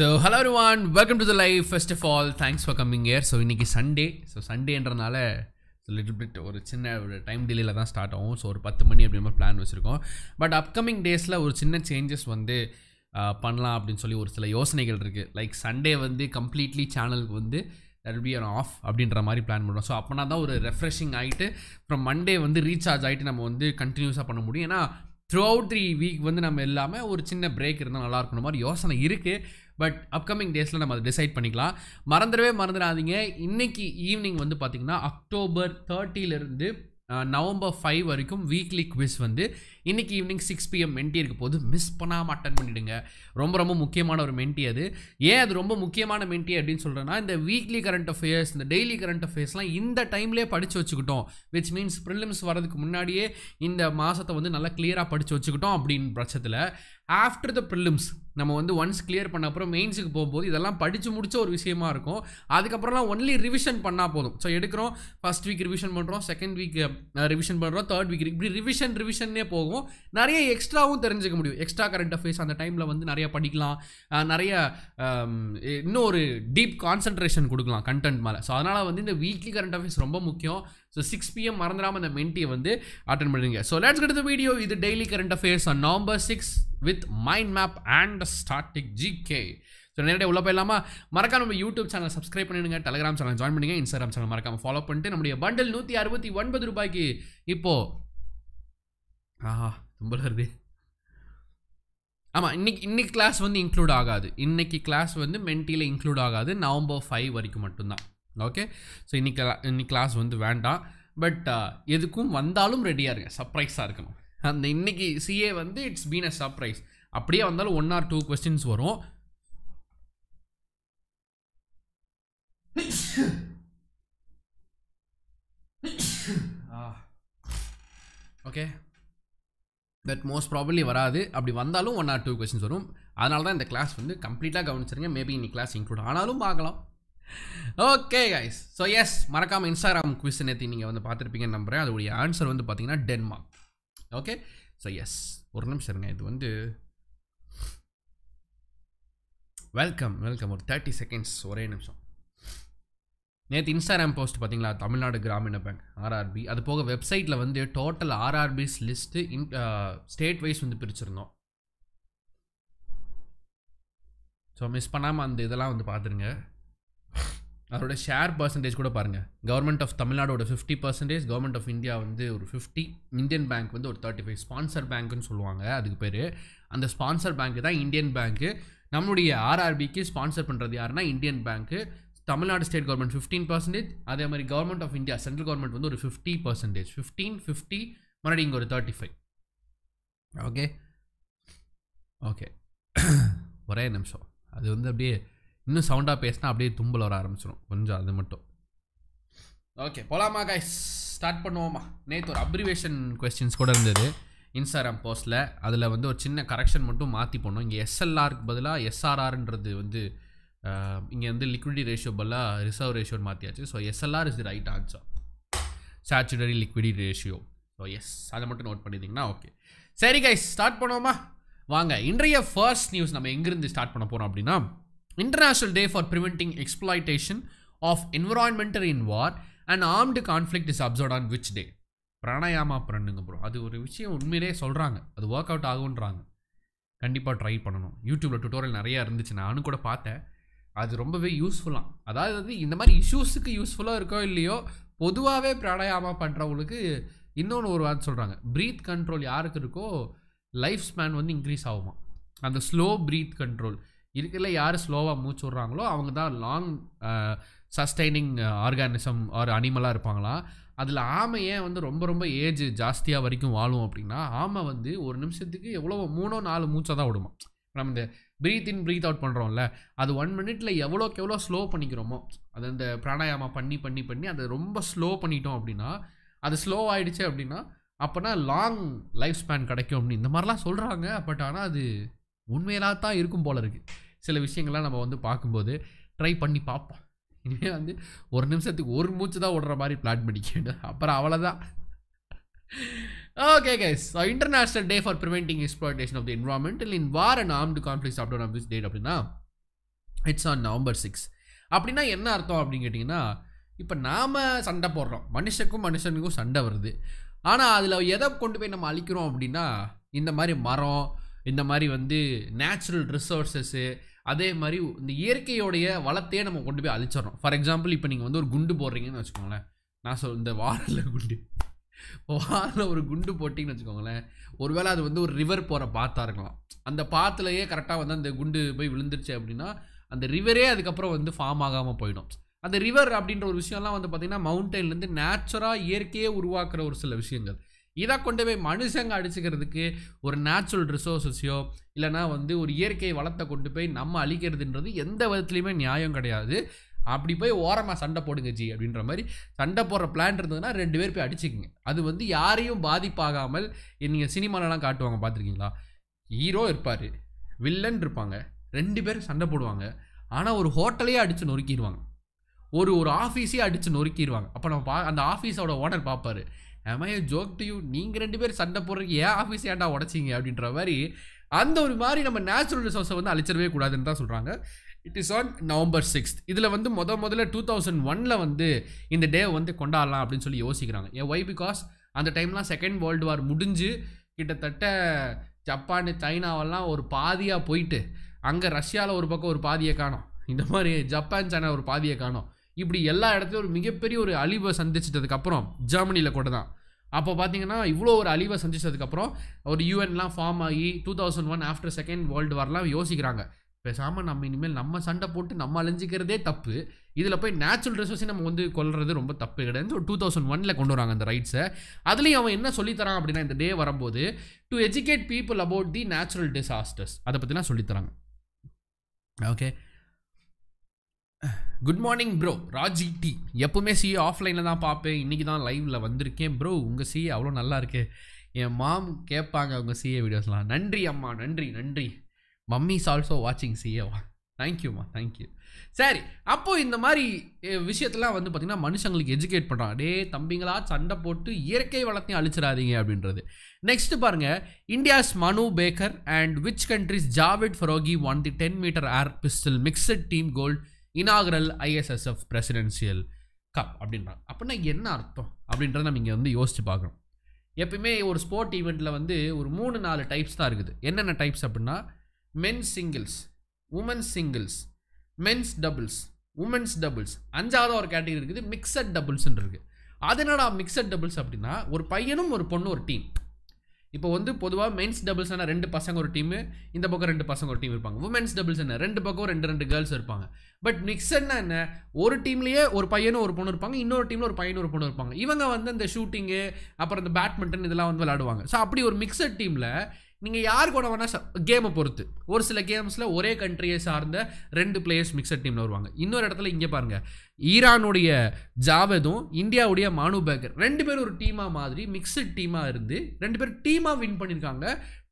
So hello one welcome to the life first of all thanks for coming year so இன்றைக்கி Sunday so சண்டேன்றனால little bit ஒரு சின்ன ஒரு time டிலேயில் தான் start ஆகும் ஸோ ஒரு பத்து மணி அப்படின்ற மாதிரி பிளான் வச்சுருக்கோம் பட் அப்கமிங் டேஸில் ஒரு சின்ன சேஞ்சஸ் வந்து பண்ணலாம் அப்படின்னு சொல்லி ஒரு சில யோசனைகள் இருக்குது லைக் சண்டே வந்து கம்ப்ளீட்லி சேனலுக்கு வந்து தர் பி அன் ஆஃப் அப்படின்ற மாதிரி பிளான் பண்ணுவோம் ஸோ அப்போனா தான் ஒரு ரெஃப்ரெஷிங் ஆகிட்டு அப்புறம் மண்டே வந்து ரீசார்ஜ் ஆகிட்டு நம்ம வந்து கண்டினியூஸாக பண்ண முடியும் ஏன்னா த்ரூ அவுட் த்ரீ வீக் வந்து நம்ம எல்லாமே ஒரு சின்ன பிரேக் இருந்தால் நல்லா இருக்கணும் மாதிரி யோசனை இருக்குது பட் அப்கமிங் டேஸில் நம்ம அதை டிசைட் பண்ணிக்கலாம் மறந்துடவே மறந்துடாதீங்க இன்றைக்கி ஈவினிங் வந்து பார்த்திங்கன்னா அக்டோபர் தேர்ட்டிலிருந்து நவம்பர் ஃபைவ் வரைக்கும் வீக்லி குவிஸ் வந்து இன்றைக்கி ஈவினிங் சிக்ஸ் பிஎம் மென்டி இருக்க போது மிஸ் பண்ணாமல் அட்டன் பண்ணிவிடுங்க ரொம்ப ரொம்ப முக்கியமான ஒரு மென்டி அது ஏன் அது ரொம்ப முக்கியமான மென்டி அப்படின்னு சொல்கிறேன்னா இந்த வீக்லி கரண்ட் அஃபேர்ஸ் இந்த டெய்லி கரண்ட் அஃபேர்ஸ்லாம் இந்த டைம்லேயே படித்து வச்சுக்கிட்டோம் விச் மீன்ஸ் ப்ரிலிம்ஸ் வரதுக்கு முன்னாடியே இந்த மாதத்தை வந்து நல்லா கிளியராக படித்து வச்சுக்கிட்டோம் அப்படின்னு பட்சத்தில் ஆஃப்டர் த ப்ரிலிம்ஸ் நம்ம வந்து ஒன்ஸ் கிளியர் பண்ண அப்புறம் மெயின்ஸுக்கு போகும்போது இதெல்லாம் படித்து முடிச்ச ஒரு விஷயமா இருக்கும் அதுக்கப்புறம்லாம் ஒன்லி ரிவிஷன் பண்ணால் போதும் ஸோ எடுக்கிறோம் ஃபஸ்ட் வீக் ரிவிஷன் பண்ணுறோம் செகண்ட் வீக் ரிவிஷன் பண்ணுறோம் தேர்ட் வீக் இப்படி ரிவிஷன் ரிவிஷனே போகும் நிறைய எக்ஸ்ட்ராவும் தெரிஞ்சுக்க முடியும் எக்ஸ்ட்ரா கரண்ட் அஃபேர்ஸ் அந்த டைமில் வந்து நிறைய படிக்கலாம் நிறைய இன்னும் ஒரு டீப் கான்சன்ட்ரேஷன் கொடுக்கலாம் கண்டென்ட் மேலே ஸோ அதனால் வந்து இந்த வீக்லி கரண்ட் அஃபேர்ஸ் ரொம்ப முக்கியம் ஸோ சிக்ஸ் பிஎம் மறந்துடாமல் அந்த மென்ட்டியை வந்து அட்டன் பண்ணுங்க so let's cut the video இது daily current affairs on November six with mind map and static GK so நேரடியாக உள்ள போயிடலாமா மறக்காம நம்ம யூடியூப் சேனல் சப்ஸ்கிரைப் பண்ணிடுங்க டெலிகிராம் சேனல் ஜாயின் பண்ணுங்க இன்ஸ்டாகிராம் சேனல் மறக்காம ஃபாலோ பண்ணிட்டு நம்முடைய பண்டில் நூற்றி அறுபத்தி ஒன்பது ரூபாய்க்கு இப்போது ஆஹா ரொம்ப வருது ஆமாம் இன்னைக்கு இன்றைக்கி கிளாஸ் வந்து இன்க்ளூட் ஆகாது இன்றைக்கி கிளாஸ் வந்து மென்டியில் இன்க்ளூட் ஆகாது நவம்பர் ஃபைவ் வரைக்கும் மட்டும்தான் ஓகே ஸோ இன்னைக்கு இன்னைக்கு கிளாஸ் வந்து வேண்டாம் பட் uh, எதுக்கும் வந்தாலும் ரெடியாக இருங்க சர்ப்ரைஸாக இருக்கணும் அந்த இன்றைக்கி சிஏ வந்து இட்ஸ் பீன் அ சர்ப்ரைஸ் அப்படியே வந்தாலும் ஒன் ஆர் டூ கொஸ்டின்ஸ் வரும் ஓகே பட் மோஸ்ட் ப்ராபப்ளி வராது அப்படி வந்தாலும் ஒன் ஆர் டூ கொஸ்டின்ஸ் வரும் அதனால தான் இந்த கிளாஸ் வந்து கம்ப்ளீட்டாக கவனிச்சிருங்க மேபி இன்னைக்கு கிளாஸ் இன்க்ளூட் ஆனாலும் பார்க்கலாம் ஓகே கைஸ் ஸோ எஸ் மறக்காமல் இன்ஸ்டாகிராம் குவிஸ் நேற்றி நீங்கள் வந்து பார்த்துருப்பீங்கன்னு நம்புகிறேன் அதோடைய ஆன்சர் வந்து பார்த்தீங்கன்னா டென்மார்க் ஓகே ஸோ எஸ் ஒரு நிமிஷம் இருங்க இது வந்து வெல்கம் வெல்கம் ஒரு தேர்ட்டி செகண்ட்ஸ் ஒரே நிமிஷம் நேற்று இன்ஸ்டாகிராம் போஸ்ட் பார்த்தீங்களா தமிழ்நாடு கிராமீண பேங்க் ஆர்ஆர்பி அது போக வெப்சைட்டில் வந்து total RRBs list in state wise வந்து பிரிச்சிருந்தோம் ஸோ மிஸ் பண்ணாமல் அந்த இதெல்லாம் வந்து பார்த்துருங்க அதோட ஷேர் பர்சன்டேஜ் கூட பாருங்கள் கவர்மெண்ட் ஆஃப் தமிழ்நாடோட fifty percentage government of India வந்து ஒரு ஃபிஃப்டி இந்தியன் பேங்க் வந்து ஒரு தேர்ட்டி ஃபைவ் ஸ்பான்சர் பேங்க்குன்னு சொல்லுவாங்க அதுக்கு பேர் அந்த ஸ்பான்சர் பேங்க்கு தான் இந்தியன் பேங்க்கு நம்மளுடைய ஆர்ஆர்பிக்கு ஸ்பான்சர் பண்ணுறது யாருன்னா Indian bank Tamil Nadu state government fifteen percentage அதே மாதிரி government of India central government வந்து ஒரு ஃபிஃப்டி பர்சன்டேஜ் ஃபிஃப்டீன் ஃபிஃப்டி மறுபடியும் இங்கே ஒரு தேர்ட்டி ஃபைவ் ஓகே ஓகே ஒரே நிமிஷம் அது வந்து அப்படியே இன்னும் சவுண்டாக பேசினா அப்படியே தும்பல் வர ஆரம்பிச்சிடும் கொஞ்சம் அது மட்டும் ஓகே போலாமா கை ஸ்டார்ட் பண்ணுவோமா நேற்று ஒரு அப்ரிவேஷன் கொஸ்டின்ஸ் கூட இருந்தது இன்ஸ்டாகிராம் போஸ்ட்டில் அதில் வந்து ஒரு சின்ன கரெக்ஷன் மட்டும் மாற்றி போடணும் இங்கே எஸ்எல்ஆருக்கு பதிலாக எஸ்ஆர்ஆர்ன்றது வந்து இங்கே வந்து லிக்விடி ரேஷியோ பதிலாக ரிசர்வ் ரேஷியோன்னு மாற்றியாச்சு so SLR is the right answer statutory liquidity ratio so yes அதை மட்டும் நோட் பண்ணியிருந்தீங்கன்னா ஓகே சரி கைஸ் ஸ்டார்ட் பண்ணுவோமா வாங்க இன்றைய ஃபர்ஸ்ட் நியூஸ் நம்ம எங்கேருந்து ஸ்டார்ட் பண்ண போகிறோம் அப்படின்னா international day for preventing exploitation of environmental in war and armed conflict is observed on which day pranayama பண்ணுங்க ப்ரோ அது ஒரு விஷயம் உண்மையிலே சொல்கிறாங்க அது ஒர்க் அவுட் ஆகுன்றாங்க கண்டிப்பாக ட்ரை பண்ணணும் யூடியூப்பில் டுட்டோரியல் நிறையா இருந்துச்சு நானும் கூட பார்த்தேன் அது ரொம்பவே யூஸ்ஃபுல்லாக அதாவது இந்த மாதிரி இஷ்யூஸுக்கு யூஸ்ஃபுல்லாக இருக்கோ இல்லையோ பொதுவாகவே பிராணாயாமா பண்ணுறவங்களுக்கு இன்னொன்று ஒரு வார்த்தை சொல்கிறாங்க ப்ரீத் கண்ட்ரோல் யாருக்கு இருக்கோ லைஃப் ஸ்பேன் வந்து இன்க்ரீஸ் ஆகுமா அந்த ஸ்லோ ப்ரீத் கண்ட்ரோல் இருக்கிறதுல யார் ஸ்லோவாக மூச்சு விட்றாங்களோ அவங்க தான் லாங் சஸ்டைனிங் ஆர்கானிசம் ஆர் அனிமலாக இருப்பாங்களா அதில் ஆமை ஏன் வந்து ரொம்ப ரொம்ப ஏஜ் ஜாஸ்தியாக வரைக்கும் வாழும் அப்படின்னா ஆமை வந்து ஒரு நிமிஷத்துக்கு எவ்வளோ மூணோ நாலு மூச்சை தான் விடுமா நம்ம இந்த ப்ரீத் இன் ப்ரீத் அவுட் பண்ணுறோம்ல அது ஒன் மினிட்ல எவ்வளோக்கு எவ்வளோ ஸ்லோ பண்ணிக்கிறோமோ அது அந்த பிராணாயாமம் பண்ணி பண்ணி பண்ணி அதை ரொம்ப ஸ்லோ பண்ணிட்டோம் அப்படின்னா அது ஸ்லோ ஆகிடுச்சு அப்படின்னா அப்போனா லாங் லைஃப் ஸ்பேன் கிடைக்கும் அப்படின்னு இந்த மாதிரிலாம் சொல்கிறாங்க பட் ஆனால் அது உண்மையிலாக தான் இருக்கும் போல இருக்குது சில விஷயங்கள்லாம் நம்ம வந்து பார்க்கும்போது ட்ரை பண்ணி பார்ப்போம் இனிமேல் வந்து ஒரு நிமிஷத்துக்கு ஒரு மூச்சு தான் ஓடுற மாதிரி பிளான் பண்ணிக்க வேண்டியது அப்புறம் அவ்வளோதான் okay guys. So, International Day for Preventing Exploitation of the Environmental in War and Armed Conflicts Abdomen அப்படின்னா இட்ஸ் ஆன் நவம்பர் சிக்ஸ் அப்படின்னா என்ன அர்த்தம் அப்படின்னு கேட்டிங்கன்னா இப்போ நாம் சண்டை போடுறோம் மனுஷனுக்கும் மனுஷனுக்கும் சண்டை வருது ஆனால் அதில் எதை கொண்டு போய் நம்ம அழிக்கிறோம் அப்படின்னா இந்த மாதிரி மரம் இந்த மாதிரி வந்து நேச்சுரல் ரிசோர்ஸஸ்ஸு அதே மாதிரி இந்த இயற்கையோடைய வளத்தையே நம்ம கொண்டு போய் அழிச்சிடறோம் ஃபார் எக்ஸாம்பிள் இப்போ நீங்கள் வந்து ஒரு குண்டு போடுறீங்கன்னு வச்சுக்கோங்களேன் நான் சொல் இந்த வாரில் குண்டு வாரில் ஒரு குண்டு போட்டிங்கன்னு வச்சுக்கோங்களேன் ஒருவேளை அது வந்து ஒரு ரிவர் போகிற பாத்தா இருக்கலாம் அந்த பாத்துலையே கரெக்டாக வந்து அந்த குண்டு போய் விழுந்துருச்சு அப்படின்னா அந்த ரிவரே அதுக்கப்புறம் வந்து ஃபார்ம் ஆகாமல் போயிடும் அந்த ரிவர் அப்படின்ற ஒரு விஷயம்லாம் வந்து பார்த்திங்கன்னா மவுண்டைன்லேருந்து நேச்சுராக இயற்கையே உருவாக்குற ஒரு சில விஷயங்கள் இதை கொண்டு போய் மனுஷங்க அடிச்சுக்கிறதுக்கு ஒரு நேச்சுரல் ரிசோர்ஸஸையோ இல்லைனா வந்து ஒரு இயற்கை வளத்தை கொண்டு போய் நம்ம அழிக்கிறதுன்றது எந்த விதத்துலையுமே நியாயம் கிடையாது அப்படி போய் ஓரமாக சண்டை போடுங்க ஜி அப்படின்ற மாதிரி சண்டை போடுற பிளான் இருந்ததுன்னா ரெண்டு பேர் போய் அடிச்சுக்கோங்க அது வந்து யாரையும் பாதிப்பாகாமல் நீங்கள் சினிமாலலாம் காட்டுவாங்க பார்த்துருக்கீங்களா ஹீரோ இருப்பார் வில்லன் இருப்பாங்க ரெண்டு பேரும் சண்டை போடுவாங்க ஆனால் ஒரு ஹோட்டலையே அடித்து நொறுக்கிடுவாங்க ஒரு ஒரு ஆஃபீஸே அடித்து நொறுக்கிடுவாங்க அப்போ நம்ம பா அந்த ஆஃபீஸோட ஓனர் பார்ப்பாரு ஏமா ஜோக் டு யூ நீங்கள் ரெண்டு பேர் சண்டை போடுறதுக்கு ஏன் ஆஃபீஸ் ஏன்டா உடச்சிங்க அப்படின்ற மாதிரி அந்த ஒரு மாதிரி நம்ம நேச்சுரல் ரிசோர்ஸை வந்து அழிச்சிடவே கூடாதுன்னு தான் சொல்கிறாங்க it is on November sixth இதில் வந்து முத முதல்ல டூ தௌசண்ட் ஒனில் வந்து இந்த டே வந்து கொண்டாடலாம் அப்படின்னு சொல்லி யோசிக்கிறாங்க ஏ ஒய் பிகாஸ் அந்த டைம்லாம் செகண்ட் வேர்ல்டு வார் முடிஞ்சு கிட்டத்தட்ட ஜப்பான் சைனாவெல்லாம் ஒரு பாதியாக போயிட்டு அங்கே ரஷ்யாவில் ஒரு பக்கம் ஒரு பாதியை காணும் இந்த மாதிரி ஜப்பான் சைனா ஒரு பாதியை காணும் இப்படி எல்லா இடத்துலையும் ஒரு மிகப்பெரிய ஒரு அழிவை சந்திச்சிட்டதுக்கப்புறம் ஜெர்மனியில் கூட தான் அப்போ பார்த்தீங்கன்னா இவ்வளோ ஒரு அழிவை சந்திச்சதுக்கப்புறம் ஒரு யூஎன்லாம் ஃபார்ம் ஆகி two thousand one after second world வார்லாம் யோசிக்கிறாங்க பேசாமல் நம்ம இனிமேல் நம்ம சண்டை போட்டு நம்ம அழிஞ்சிக்கிறதே தப்பு இதில் போய் நேச்சுரல் ரிசோர்ஸை நம்ம வந்து கொள்வது ரொம்ப தப்பு கிடையாது ஒரு டூ தௌசண்ட் ஒனில் கொண்டு வராங்க அந்த ரைட்ஸை அதுலேயும் அவன் என்ன சொல்லித்தரான் அப்படின்னா இந்த டே வரும்போது to educate people about the natural disasters அதை பற்றிலாம் சொல்லித்தராங்க okay good morning bro Raji D எப்போவுமே சிஏ ஆஃப்லைனில் தான் பார்ப்பேன் இன்றைக்கி தான் லைவில் வந்திருக்கேன் ப்ரோ உங்கள் சிஏ அவ்வளோ நல்லா இருக்கு என் மாம் கேட்பாங்க அவங்க சிஏ வீடியோஸ்லாம் நன்றி அம்மா நன்றி நன்றி மம்மி இஸ் ஆல்சோ வாட்சிங் சிஏவா தேங்க்யூம்மா தேங்க்யூ சரி அப்போது இந்த மாதிரி விஷயத்தெல்லாம் வந்து பார்த்திங்கன்னா மனுஷங்களுக்கு எஜுகேட் பண்ணுறான் டே தம்பிங்களா சண்டை போட்டு இயற்கை வளத்தையும் அழிச்சிடாதீங்க அப்படின்றது நெக்ஸ்ட் பாருங்கள் India's Manu Bhaker and which countries Javad Foroughi won the ten metre air pistol mixed team gold inaugural ISSF presidential cup அப்படின்றாங்க அப்படின்னா என்ன அர்த்தம் அப்படின்றத நம்ம இங்கே வந்து யோசித்து பார்க்குறோம் எப்பயுமே ஒரு ஸ்போர்ட் ஈவெண்ட்டில் வந்து ஒரு மூணு நாலு டைப்ஸ் தான் இருக்குது என்னென்ன டைப்ஸ் அப்படின்னா men singles women's singles men's doubles women's doubles அஞ்சாவது ஒரு கேட்டகரி இருக்குது மிக்சட் டபுள்ஸ்ன்னு இருக்குது அதனடா மிக்சட் டபுள்ஸ் அப்படின்னா ஒரு பையனும் ஒரு பொண்ணு ஒரு டீம் இப்போ வந்து பொதுவாக மென்ஸ் டபுள்ஸ்னா ரெண்டு பசங்க ஒரு டீமு இந்த பக்கம் ரெண்டு பசங்க ஒரு டீம் இருப்பாங்க உமன்ஸ் டபுள்ஸ் என்ன ரெண்டு பக்கம் ரெண்டு ரெண்டு கேர்ள்ஸ் இருப்பாங்க பட் மிக்சட்னா என்ன ஒரு டீம்லேயே ஒரு பையனும் ஒரு பொண்ணு இருப்பாங்க இன்னொரு டீமில் ஒரு பையனும் ஒரு பொண்ணு இருப்பாங்க இவங்க வந்து இந்த ஷூட்டிங்கு அப்புறம் இந்த பேட்மிண்டன் இதெல்லாம் வந்து விளாடுவாங்க ஸோ அப்படி ஒரு மிக்சட் டீமில் நீங்கள் யார் கூட வேணால் கேமை பொறுத்து ஒரு சில கேம்ஸில் ஒரே கண்ட்ரியை சார்ந்த ரெண்டு பிளேயர்ஸ் மிக்சட் டீமில் வருவாங்க இன்னொரு இடத்துல இங்கே பாருங்கள் ஈரானுடைய ஜாவேதும் இந்தியாவுடைய மானு பேக்கர் ரெண்டு பேரும் ஒரு டீமாக மாதிரி மிக்சட் டீமாக இருந்து ரெண்டு பேரும் டீமாக வின் பண்ணியிருக்காங்க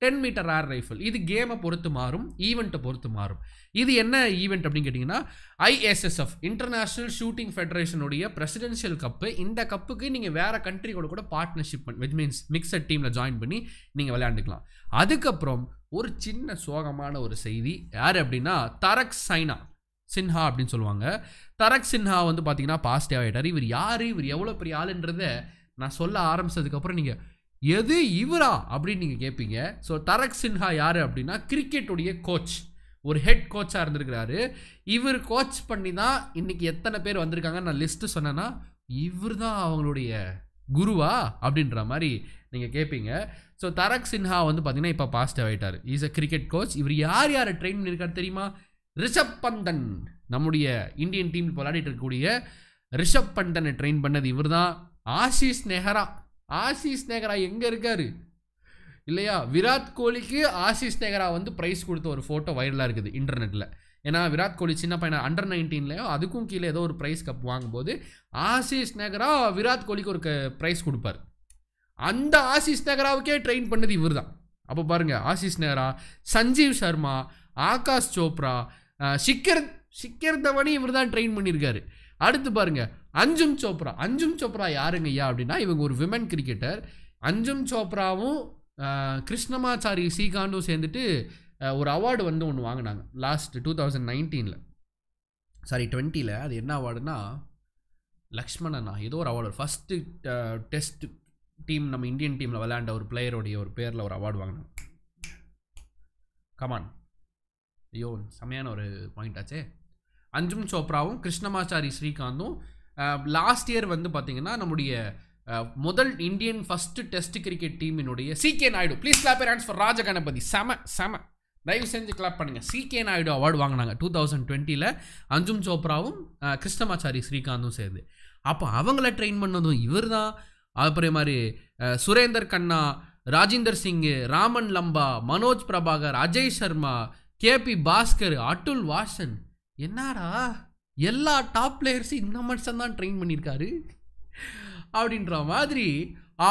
டென் மீட்டர் ஏர் ரைஃபிள் இது கேமை பொறுத்து மாறும் ஈவெண்ட்டை பொறுத்து மாறும் இது என்ன ஈவெண்ட் அப்படின்னு கேட்டிங்கன்னா ஐஎஸ்எஸ்எஃப் இன்டர்நேஷ்னல் ஷூட்டிங் ஃபெடரேஷனுடைய பிரசிடென்ஷியல் கப்பு இந்த கப்புக்கு நீங்கள் வேறு கண்ட்ரி கூட பார்ட்னர்ஷிப் பண்ணி விச் மீன்ஸ் மிக்சட் டீமில் ஜாயின் பண்ணி நீங்கள் விளையாண்டுக்கலாம் அதுக்கப்புறம் ஒரு சின்ன சோகமான ஒரு செய்தி யார் அப்படின்னா தரக் சைனா சின்ஹா அப்படின்னு சொல்லுவாங்க தரக் சின்ஹா வந்து பார்த்தீங்கன்னா பாசிட்டிவ் ஆகிட்டார் இவர் யார் இவர் எவ்வளோ பெரிய ஆளுன்றத நான் சொல்ல ஆரம்பித்ததுக்கப்புறம் நீங்கள் எது இவரா அப்படின்னு நீங்கள் கேட்பீங்க ஸோ தரக் சின்ஹா யார் அப்படின்னா கிரிக்கெட்டுடைய கோச் ஒரு ஹெட் கோச்சாக இருந்திருக்கிறாரு இவர் கோச் பண்ணி தான் இன்றைக்கி எத்தனை பேர் வந்திருக்காங்கன்னு நான் லிஸ்ட்டு சொன்னேன்னா இவர் தான் அவங்களுடைய குருவா அப்படின்ற மாதிரி நீங்கள் கேட்பீங்க ஸோ தரக் சின்ஹா வந்து பார்த்தீங்கன்னா இப்போ பாஸ்ட் ஆகிட்டார் இஸ் அ கிரிக்கெட் கோச் இவர் யார் யார் ட்ரெயின் பண்ணியிருக்காரு தெரியுமா ரிஷப் பந்தன் நம்முடைய இந்தியன் டீம் விளையாடிட்டு இருக்கக்கூடிய ரிஷப் பந்தனை ட்ரெயின் பண்ணது இவர் தான் ஆஷிஷ் நெஹரா ஆஷிஷ் நெஹரா எங்கே இருக்கார் இல்லையா விராட் கோலிக்கு ஆசிஷ் நேகரா வந்து ப்ரைஸ் கொடுத்த ஒரு ஃபோட்டோ வைரலாக இருக்குது இன்டர்நெட்டில் ஏன்னா விராட் கோலி சின்ன பையனை அண்டர் நைன்டீன்லையோ அதுக்கும் கீழே ஏதோ ஒரு ப்ரைஸ் கப் வாங்கும்போது ஆசிஷ் நேகரா விராட் கோலிக்கு ஒரு ப்ரைஸ் கொடுப்பார் அந்த ஆசிஷ் நேகராவுக்கே ட்ரெயின் பண்ணது இவர் தான் அப்போ பாருங்கள் ஆசிஷ் நேகரா சஞ்சீவ் சர்மா ஆகாஷ் சோப்ரா சிக்கர் சிக்கர் தவணி இவர் தான் ட்ரெயின் பண்ணியிருக்காரு அடுத்து பாருங்கள் அஞ்சும் சோப்ரா அஞ்சும் சோப்ரா யாருங்க ஐயா அப்படின்னா இவங்க ஒரு விமன் கிரிக்கெட்டர் அஞ்சும் சோப்ராவும் கிருஷ்ணமாச்சாரி ஸ்ரீகாண்டும் சேர்ந்துட்டு ஒரு அவார்டு வந்து ஒன்று வாங்கினாங்க லாஸ்ட் டூ தௌசண்ட் நைன்டீனில் சாரி டுவெண்ட்டியில் அது என்ன அவார்டுனா லக்ஷ்மணனா ஏதோ ஒரு அவார்டு ஃபஸ்ட்டு டெஸ்ட் டீம் நம்ம இந்தியன் டீமில் விளையாண்ட ஒரு பிளேயருடைய ஒரு பேரில் ஒரு அவார்டு வாங்கினாங்க கமான் ஐயோ செம்மையான ஒரு பாயிண்ட் ஆச்சே அஞ்சும் சோப்ராவும் கிருஷ்ணமாச்சாரி ஸ்ரீகாந்தும் லாஸ்ட் இயர் வந்து பார்த்திங்கன்னா நம்முடைய முதல் இந்தியன் ஃபஸ்ட்டு டெஸ்ட் கிரிக்கெட் டீமினுடைய CK Naidu please clap hands for Raja Ganapathi செம செம தயவு செஞ்சு கிளாப் பண்ணுங்கள் சிகே நாயுடு அவார்டு வாங்கினாங்க டூ தௌசண்ட் டுவெண்ட்டியில் அஞ்சும் சோப்ராவும் கிருஷ்ணமாச்சாரி ஸ்ரீகாந்தும் சேர்ந்து அப்போ அவங்கள ட்ரெயின் பண்ணதும் இவர் தான் அப்புறம் மாதிரி சுரேந்தர் கண்ணா ராஜேந்தர் சிங்கு ராமன் லம்பா மனோஜ் பிரபாகர் அஜய் சர்மா கேபி பாஸ்கர் அட்டுல் வாசன் என்னடா எல்லா டாப் பிளேயர்ஸும் இந்த மனுஷன் தான் ட்ரெயின் பண்ணியிருக்காரு அப்படின்ற மாதிரி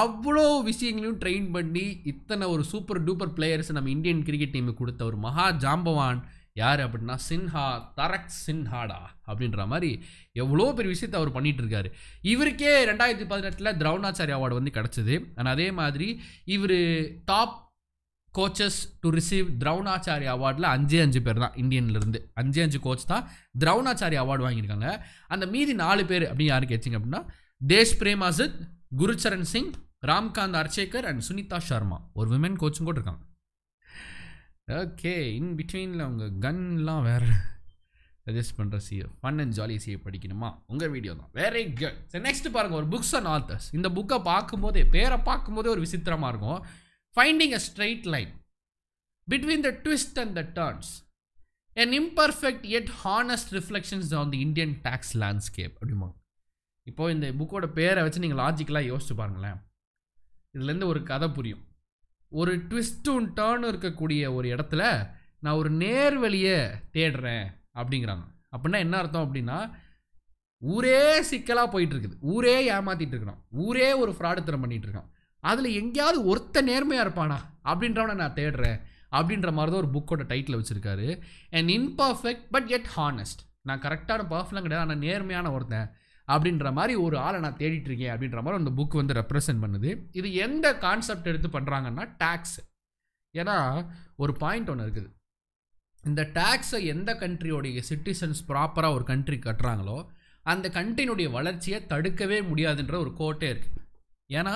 அவ்வளோ விஷயங்களையும் ட்ரெயின் பண்ணி இத்தனை ஒரு சூப்பர் டூப்பர் பிளேயர்ஸ் நம்ம இந்தியன் கிரிக்கெட் டீமுக்கு கொடுத்த ஒரு மகா ஜாம்பவான் யார் அப்படின்னா சின்ஹா தரக் சின்ஹாடா அப்படின்ற மாதிரி எவ்வளோ பெரிய விஷயத்தை அவர் இருக்காரு இவருக்கே ரெண்டாயிரத்தி பதினெட்டில் திரௌணாச்சாரி அவார்டு வந்து கிடச்சிது ஆனால் அதே மாதிரி இவர் top coaches to receive Dronacharya அவார்டில் அஞ்சே அஞ்சு பேர் தான் இந்தியன்லேருந்து அஞ்சே அஞ்சு கோச் தான் திரௌணாச்சாரி அவார்டு வாங்கியிருக்காங்க அந்த மீதி நாலு பேர் அப்படின்னு யாரும் கேச்சிங்க அப்படின்னா தேஷ் பிரேம் அசித் குருச்சரண் சிங் ராம்காந்த் அர்ச்சேகர் அண்ட் சுனிதா சர்மா ஒரு விமன் கோச்சும் கூட இருக்காங்க ஓகே இன் பிட்வீனில் அவங்க கன்லாம் வேறு சஜஸ்ட் பண்ணுற CA fun and jolly CA படிக்கணுமா உங்கள் வீடியோ தான் வெரி குட் சரி நெக்ஸ்ட் பாருங்கள் ஒரு புக்ஸ் அண்ட் ஆத்தர்ஸ் இந்த புக்கை பார்க்கும்போதே பேரை பார்க்கும்போதே ஒரு விசித்திரமாக இருக்கும் finding a straight line between the twist and the turns an imperfect yet honest reflections on the Indian tax landscape அப்படிமா இப்போது இந்த புக்கோட பேரை வச்சு நீங்கள் லாஜிக்கலாக யோசிச்சு பாருங்களேன் இதுலேருந்து ஒரு கதை புரியும் ஒரு ட்விஸ்ட்டும் டேர்னும் இருக்கக்கூடிய ஒரு இடத்துல நான் ஒரு நேர்வழியை தேடுறேன் அப்படிங்கிறாங்க அப்படின்னா என்ன அர்த்தம் அப்படின்னா ஊரே சிக்கலாக போயிட்டுருக்குது ஊரே ஏமாற்றிட்டு ஊரே ஒரு ஃப்ராடு திறம் அதில் எங்கேயாவது ஒருத்த நேர்மையாக இருப்பானா அப்படின்றவனை நான் தேடுறேன் அப்படின்ற மாதிரி தான் ஒரு புக்கோட டைட்டில் வச்சுருக்காரு and imperfect but yet honest நான் கரெக்டான பர்ஃபெக்ட்லாம் கிடையாது ஆனால் நேர்மையான ஒருத்தன் அப்படின்ற மாதிரி ஒரு ஆளை நான் தேடிட்டு இருக்கேன் அப்படின்ற மாதிரி அந்த புக் வந்து ரெப்ரசன்ட் பண்ணுது இது எந்த கான்செப்ட் எடுத்து பண்ணுறாங்கன்னா டேக்ஸ் ஏன்னா ஒரு பாயிண்ட் ஒன்று இருக்குது இந்த டேக்ஸை எந்த கண்ட்ரியோடைய சிட்டிசன்ஸ் ப்ராப்பராக ஒரு கண்ட்ரி கட்டுறாங்களோ அந்த கண்ட்ரினுடைய வளர்ச்சியை தடுக்கவே முடியாதுன்ற ஒரு கோட்டே இருக்குது ஏன்னா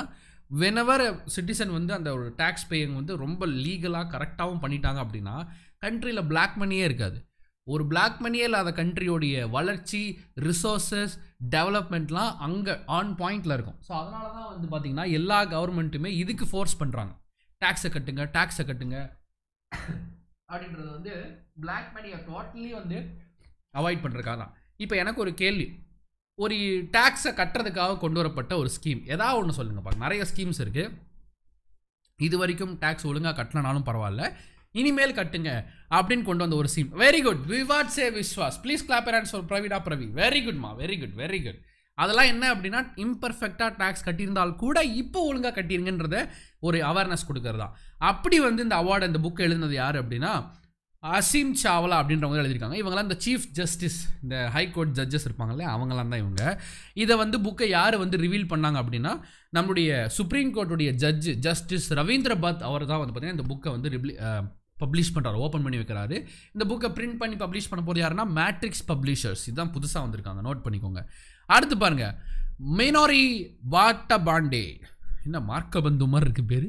வெனவர் சிட்டிசன் வந்து அந்த ஒரு டேக்ஸ் பேயிங் வந்து ரொம்ப லீகலாக கரெக்டாகவும் பண்ணிட்டாங்க அப்படின்னா கண்ட்ரியில் பிளாக் மணியே இருக்காது ஒரு பிளாக் மணியே இல்லாத கண்ட்ரியோடைய வளர்ச்சி ரிசோர்ஸஸ் டெவலப்மெண்ட்லாம் அங்கே ஆன் பாயிண்டில் இருக்கும் ஸோ அதனால தான் வந்து பார்த்திங்கன்னா எல்லா கவர்மெண்ட்டுமே இதுக்கு ஃபோர்ஸ் பண்ணுறாங்க டேக்ஸை கட்டுங்க டேக்ஸை கட்டுங்க அப்படின்றது வந்து பிளாக் மணியை டோட்டலி வந்து அவாய்ட் பண்ணுறக்காக தான் இப்போ எனக்கு ஒரு கேள்வி ஒரு டேக்ஸை கட்டுறதுக்காக கொண்டு வரப்பட்ட ஒரு ஸ்கீம் ஏதாவது ஒன்று சொல்லுங்கப்பா நிறைய ஸ்கீம்ஸ் இருக்குது இது வரைக்கும் டேக்ஸ் ஒழுங்காக கட்டினாலும் பரவாயில்ல இனிமேல் கட்டுங்க அப்படின்னு கொண்டு வந்த ஒரு சீன் வெரி குட் விவாட் சே விஸ்வாஸ் ப்ளீஸ் கிளாப் ஹேண்ட்ஸ் ஒரு பிரவீடா பிரவி வெரி குட்மா வெரி குட் வெரி குட் அதெல்லாம் என்ன அப்படின்னா இம்பர்ஃபெக்டாக டேக்ஸ் கட்டியிருந்தால் கூட இப்போ ஒழுங்காக கட்டிருங்கன்றத ஒரு அவேர்னஸ் கொடுக்கறதா அப்படி வந்து இந்த அவார்டு இந்த புக் எழுதுனது யார் அப்படின்னா அசீம் சாவலா அப்படின்றவங்க எழுதியிருக்காங்க இவங்களாம் இந்த சீஃப் ஜஸ்டிஸ் இந்த ஹைகோர்ட் ஜட்ஜஸ் இருப்பாங்கல்ல அவங்களாம் தான் இவங்க இதை வந்து புக்கை யார் வந்து ரிவீல் பண்ணாங்க அப்படின்னா நம்மளுடைய சுப்ரீம் கோர்ட்டுடைய ஜட்ஜு ஜஸ்டிஸ் ரவீந்திர பத் அவர் தான் வந்து பார்த்திங்கன்னா இந்த புக்கை வந்து ரிப்ளி பப்ளிஷ் பண்ணுறாரு ஓப்பன் பண்ணி வைக்கிறாரு இந்த புக்கை பிரிண்ட் பண்ணி பப்ளிஷ் பண்ண போகிறது யாருன்னா மேட்ரிக்ஸ் பப்ளிஷர்ஸ் இதுதான் புதுசாக வந்திருக்காங்க நோட் பண்ணிக்கோங்க அடுத்து பாருங்கள் மெய்னாரி வாட்ட பாண்டே என்ன மார்க்கபந்து மாதிரி இருக்குது பேர்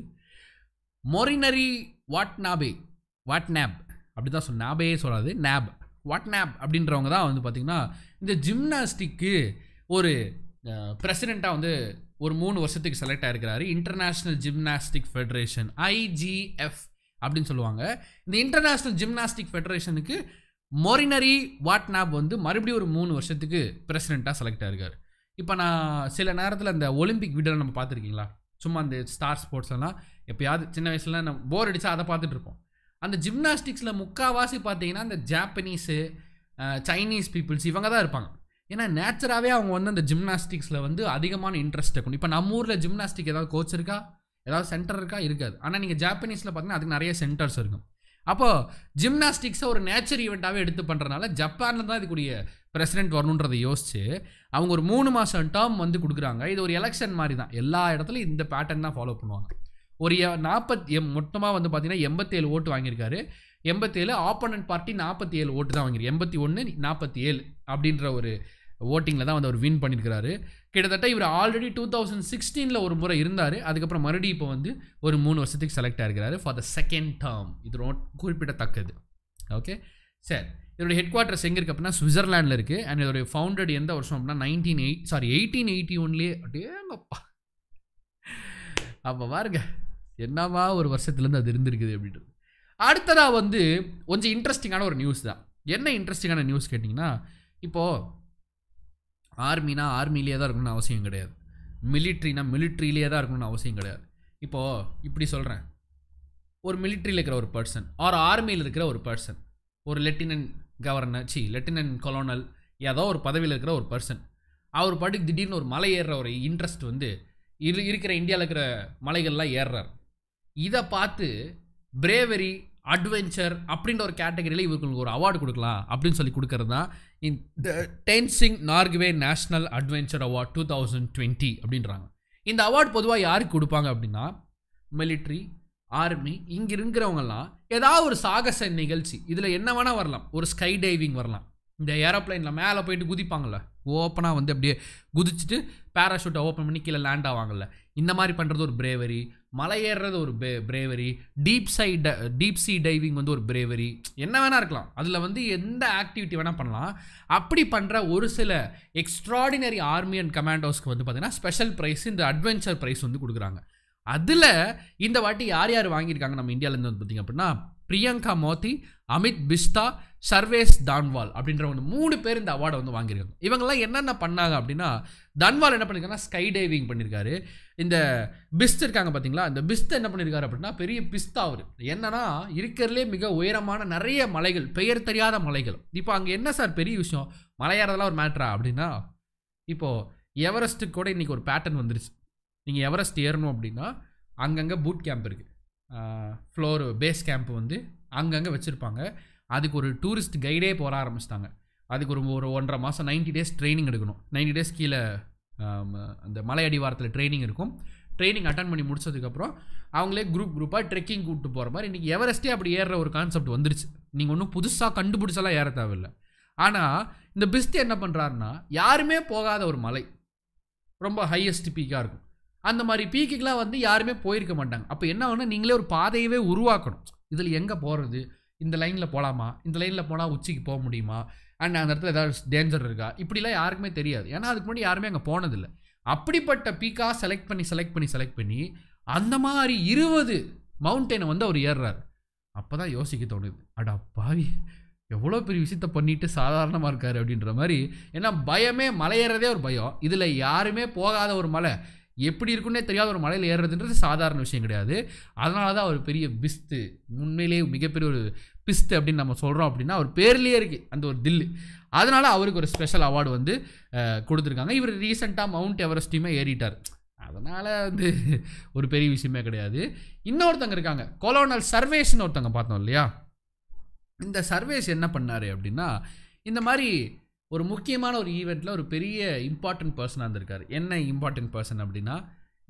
மொரினரி வாட் நேப் அப்படி தான் சொல் நாபே சொல்லாது வாட் நேப் அப்படின்றவங்க தான் வந்து பார்த்திங்கன்னா இந்த ஜிம்னாஸ்டிக்கு ஒரு பிரசிடெண்ட்டாக வந்து ஒரு மூணு வருஷத்துக்கு செலக்ட் ஆகிருக்கிறாரு இன்டர்நேஷ்னல் ஜிம்னாஸ்டிக் ஃபெடரேஷன் ஐஜிஎஃப் அப்படின்னு சொல்லுவாங்க இந்த இன்டர்நேஷ்னல் ஜிம்னாஸ்டிக் ஃபெடரேஷனுக்கு மொரினரி வாட்னாப் வந்து மறுபடியும் ஒரு மூணு வருஷத்துக்கு பிரசிடெண்ட்டாக செலக்ட் ஆகிருக்கார் இப்போ நான் சில நேரத்தில் அந்த ஒலிம்பிக் வீடியோ நம்ம பார்த்துருக்கீங்களா சும்மா அந்த ஸ்டார் ஸ்போர்ட்ஸ் எல்லாம் எப்போயாவது சின்ன வயசுல நம்ம போர் அடித்தா அதை பார்த்துட்டு இருப்போம் அந்த ஜிம்னாஸ்டிக்ஸில் முக்கால்வாசி பார்த்தீங்கன்னா அந்த ஜாப்பனீஸு சைனீஸ் பீப்புள்ஸ் இவங்க தான் இருப்பாங்க ஏன்னா நேச்சராகவே அவங்க வந்து அந்த ஜிம்னாஸ்டிக்ஸில் வந்து அதிகமான இன்ட்ரெஸ்ட் இருக்கணும் இப்போ நம்ம ஊரில் ஜிம்னாஸ்டிக் ஏதாவது கோச் இருக்கா ஏதாவது சென்டர் இருக்கா இருக்காது ஆனால் நீங்கள் ஜாப்பனீஸில் பார்த்தீங்கன்னா அதுக்கு நிறைய சென்டர்ஸ் இருக்கும் அப்போது ஜிம்னாஸ்டிக்ஸை ஒரு நேச்சர் ஈவெண்ட்டாகவே எடுத்து பண்ணுறதுனால ஜப்பானில் தான் இதுக்குரிய பிரசிடென்ட் வரணுன்றதை யோசிச்சு அவங்க ஒரு மூணு மாதம் டேர்ம் வந்து கொடுக்குறாங்க இது ஒரு எலெக்ஷன் மாதிரி தான் எல்லா இடத்துலையும் இந்த பேட்டர்ன் தான் ஃபாலோ பண்ணுவாங்க ஒரு நாற்பத்தி எம் மொத்தமாக வந்து பார்த்தீங்கன்னா எண்பத்தேழு ஓட்டு வாங்கியிருக்காரு எண்பத்தேழு ஆப்போனன்ட் பார்ட்டி நாற்பத்தி ஏழு ஓட்டு தான் வாங்கியிருக்கு எண்பத்தி ஒன்று நாற்பத்தி ஏழு அப்படின்ற ஒரு ஓட்டிங்கில் தான் வந்து அவர் வின் பண்ணியிருக்கிறாரு கிட்டத்தட்ட இவர் ஆல்ரெடி டூ தௌசண்ட் சிக்ஸ்டீனில் ஒரு முறை இருந்தார் அதுக்கப்புறம் மறுபடியும் இப்போ வந்து ஒரு மூணு வருஷத்துக்கு செலக்ட் ஆகிருக்கிறாரு ஃபார் த செகண்ட் டேர்ம் இது ரொம்ப குறிப்பிடத்தக்கது ஓகே சார் இதோடய ஹெட் குவார்ட்டர்ஸ் எங்கே இருக்குது அப்படின்னா சுவிட்சர்லாண்டில் இருக்குது அண்ட் இதோடைய ஃபவுண்டட் எந்த வருஷம் அப்படின்னா nineteen eight sorry eighteen eighty ஒன்லேயே அப்படியே அப்போ பாருங்க என்னவா ஒரு வருஷத்துலேருந்து அது இருந்திருக்குது அப்படின்றது அடுத்ததாக வந்து கொஞ்சம் இன்ட்ரெஸ்டிங்கான ஒரு நியூஸ் தான் என்ன இன்ட்ரெஸ்டிங்கான நியூஸ் கேட்டிங்கன்னா இப்போது ஆர்மினா ஆர்மிலேயே தான் இருக்கணும்னு அவசியம் கிடையாது மிலிட்ரினா மிலிட்ரிலேயே தான் இருக்கணும்னு அவசியம் கிடையாது இப்போது இப்படி சொல்கிறேன் ஒரு மிலிட்ரியில் இருக்கிற ஒரு பர்சன் ஆர் ஆர்மியில் இருக்கிற ஒரு பர்சன் ஒரு லெப்டினன்ட் கவர்னர் சி லெப்டினன்ட் கொலோனல் ஏதோ ஒரு பதவியில் இருக்கிற ஒரு பர்சன் அவர் பாட்டுக்கு திடீர்னு ஒரு மலை ஏறுற ஒரு இன்ட்ரெஸ்ட் வந்து இரு இருக்கிற இந்தியாவில் இருக்கிற மலைகள்லாம் ஏறுறார் இதை பார்த்து பிரேவரி அட்வென்ச்சர் அப்படின்ற ஒரு கேட்டகரியில் இவர்களுக்கு ஒரு அவார்டு கொடுக்கலாம் அப்படின்னு சொல்லி கொடுக்கறது தான் இந்த Tenzing Norgay national adventure award two thousand twenty அப்படின்றாங்க இந்த அவார்டு பொதுவாக யாருக்கு கொடுப்பாங்க அப்படின்னா மிலிட்ரி ஆர்மி இங்கே இருக்கிறவங்கலாம் ஏதாவது ஒரு சாகச நிகழ்ச்சி இதில் என்ன வேணால் வரலாம் ஒரு ஸ்கை டைவிங் வரலாம் இந்த ஏரோப்ளைனில் மேலே போயிட்டு குதிப்பாங்கள்ல ஓப்பனாக வந்து அப்படியே குதிச்சுட்டு பேராஷூட்டை ஓப்பன் பண்ணி கீழே லேண்ட் ஆவாங்கள்ல இந்த மாதிரி பண்ணுறது ஒரு பிரேவரி மலை ஏறுறது ஒரு பிரேவரி டீப் சை ட டீப் சி டைவிங் வந்து ஒரு பிரேவரி என்ன வேணால் இருக்கலாம் அதில் வந்து எந்த ஆக்டிவிட்டி வேணால் பண்ணலாம் அப்படி பண்ணுற ஒரு சில எக்ஸ்ட்ராடினரி ஆர்மி அண்ட் கமாண்டோஸ்க்கு வந்து பார்த்திங்கன்னா ஸ்பெஷல் ப்ரைஸ் இந்த அட்வென்ச்சர் ப்ரைஸ் வந்து கொடுக்குறாங்க அதில் இந்த வாட்டி யார் யார் வாங்கியிருக்காங்க நம்ம இந்தியாவிலேருந்து வந்து பார்த்திங்க அப்படின்னா பிரியங்கா மோதி அமித் பிஸ்தா சர்வேஸ் தான்வால் ஒரு மூணு பேர் இந்த அவார்டை வந்து வாங்கியிருக்காங்க இவங்கெல்லாம் என்னென்ன பண்ணாங்க அப்படின்னா தன்வால் என்ன பண்ணியிருக்காங்கன்னா ஸ்கை டைவிங் பண்ணியிருக்காரு இந்த பிஸ்த் இருக்காங்க பார்த்தீங்களா இந்த பிஸ்த் என்ன பண்ணியிருக்காரு அப்படின்னா பெரிய பிஸ்தா அவர் என்னன்னா இருக்கிறதுலே மிக உயரமான நிறைய மலைகள் பெயர் தெரியாத மலைகள் இப்போ அங்கே என்ன சார் பெரிய விஷயம் மலையாறதெல்லாம் ஒரு மேட்ரா அப்படின்னா இப்போது எவரெஸ்ட்டுக்கு கூட இன்றைக்கி ஒரு பேட்டர்ன் வந்துருச்சு நீங்கள் எவரெஸ்ட் ஏறணும் அப்படின்னா அங்கங்கே பூட் கேம்ப் இருக்குது ஃப்ளோர் பேஸ் கேம்ப் வந்து அங்கங்கே வச்சுருப்பாங்க அதுக்கு ஒரு டூரிஸ்ட் கைடே போக ஆரம்பிச்சிட்டாங்க அதுக்கு ஒரு ஒரு ஒன்றரை மாதம் நைன்ட்டி டேஸ் ட்ரைனிங் எடுக்கணும் நைன்ட்டி டேஸ் கீழே அந்த மலை அடிவாரத்தில் ட்ரைனிங் இருக்கும் ட்ரைனிங் அட்டன் பண்ணி முடிச்சதுக்கப்புறம் அவங்களே குரூப் குரூப்பாக ட்ரெக்கிங் கூப்பிட்டு போகிற மாதிரி இன்றைக்கி எவரெஸ்ட்டே அப்படி ஏறுற ஒரு கான்செப்ட் வந்துருச்சு நீங்கள் ஒன்றும் புதுசாக கண்டுபிடிச்சலாம் ஏற தேவையில்லை ஆனால் இந்த பிஸ்து என்ன பண்ணுறாருன்னா யாருமே போகாத ஒரு மலை ரொம்ப ஹையஸ்ட் பீக்காக இருக்கும் அந்த மாதிரி பீக்குக்கெலாம் வந்து யாருமே போயிருக்க மாட்டாங்க அப்போ என்ன ஆகணும் நீங்களே ஒரு பாதையவே உருவாக்கணும் இதில் எங்கே போகிறது இந்த லைனில் போகலாமா இந்த லைனில் போனால் உச்சிக்கு போக முடியுமா அண்ட் அந்த இடத்துல ஏதாவது டேஞ்சர் இருக்கா இப்படிலாம் யாருக்குமே தெரியாது ஏன்னா அதுக்கு முன்னாடி யாருமே அங்கே போனதில்லை அப்படிப்பட்ட பீக்காக செலக்ட் பண்ணி செலக்ட் பண்ணி செலக்ட் பண்ணி அந்த மாதிரி இருபது மவுண்டெயினை வந்து அவர் ஏறுறாரு அப்போ தான் யோசிக்க தோணுது அடா பாவி எவ்வளோ பெரிய விஷயத்த பண்ணிட்டு சாதாரணமாக இருக்கார் அப்படின்ற மாதிரி ஏன்னா பயமே மலையேறதே ஒரு பயம் இதில் யாருமே போகாத ஒரு மலை எப்படி இருக்குன்னே தெரியாத ஒரு மலையில் ஏறுறதுன்றது சாதாரண விஷயம் கிடையாது அதனால தான் அவர் பெரிய பிஸ்து உண்மையிலேயே மிகப்பெரிய ஒரு பிஸ்து அப்படின்னு நம்ம சொல்கிறோம் அப்படின்னா அவர் பேர்லேயே இருக்குது அந்த ஒரு தில்லு அதனால் அவருக்கு ஒரு ஸ்பெஷல் அவார்டு வந்து கொடுத்துருக்காங்க இவர் ரீசெண்டாக மவுண்ட் எவரஸ்டியுமே ஏறிட்டார் அதனால் வந்து ஒரு பெரிய விஷயமே கிடையாது இன்னொருத்தங்க இருக்காங்க கொலோனல் சர்வேஸ்னு ஒருத்தங்க பார்த்தோம் இல்லையா இந்த சர்வேஸ் என்ன பண்ணார் அப்படின்னா இந்த மாதிரி ஒரு முக்கியமான ஒரு ஈவெண்ட்டில் ஒரு பெரிய இம்பார்ட்டன்ட் பர்சனாக இருந்திருக்கார் என்ன இம்பார்ட்டன்ட் பர்சன் அப்படின்னா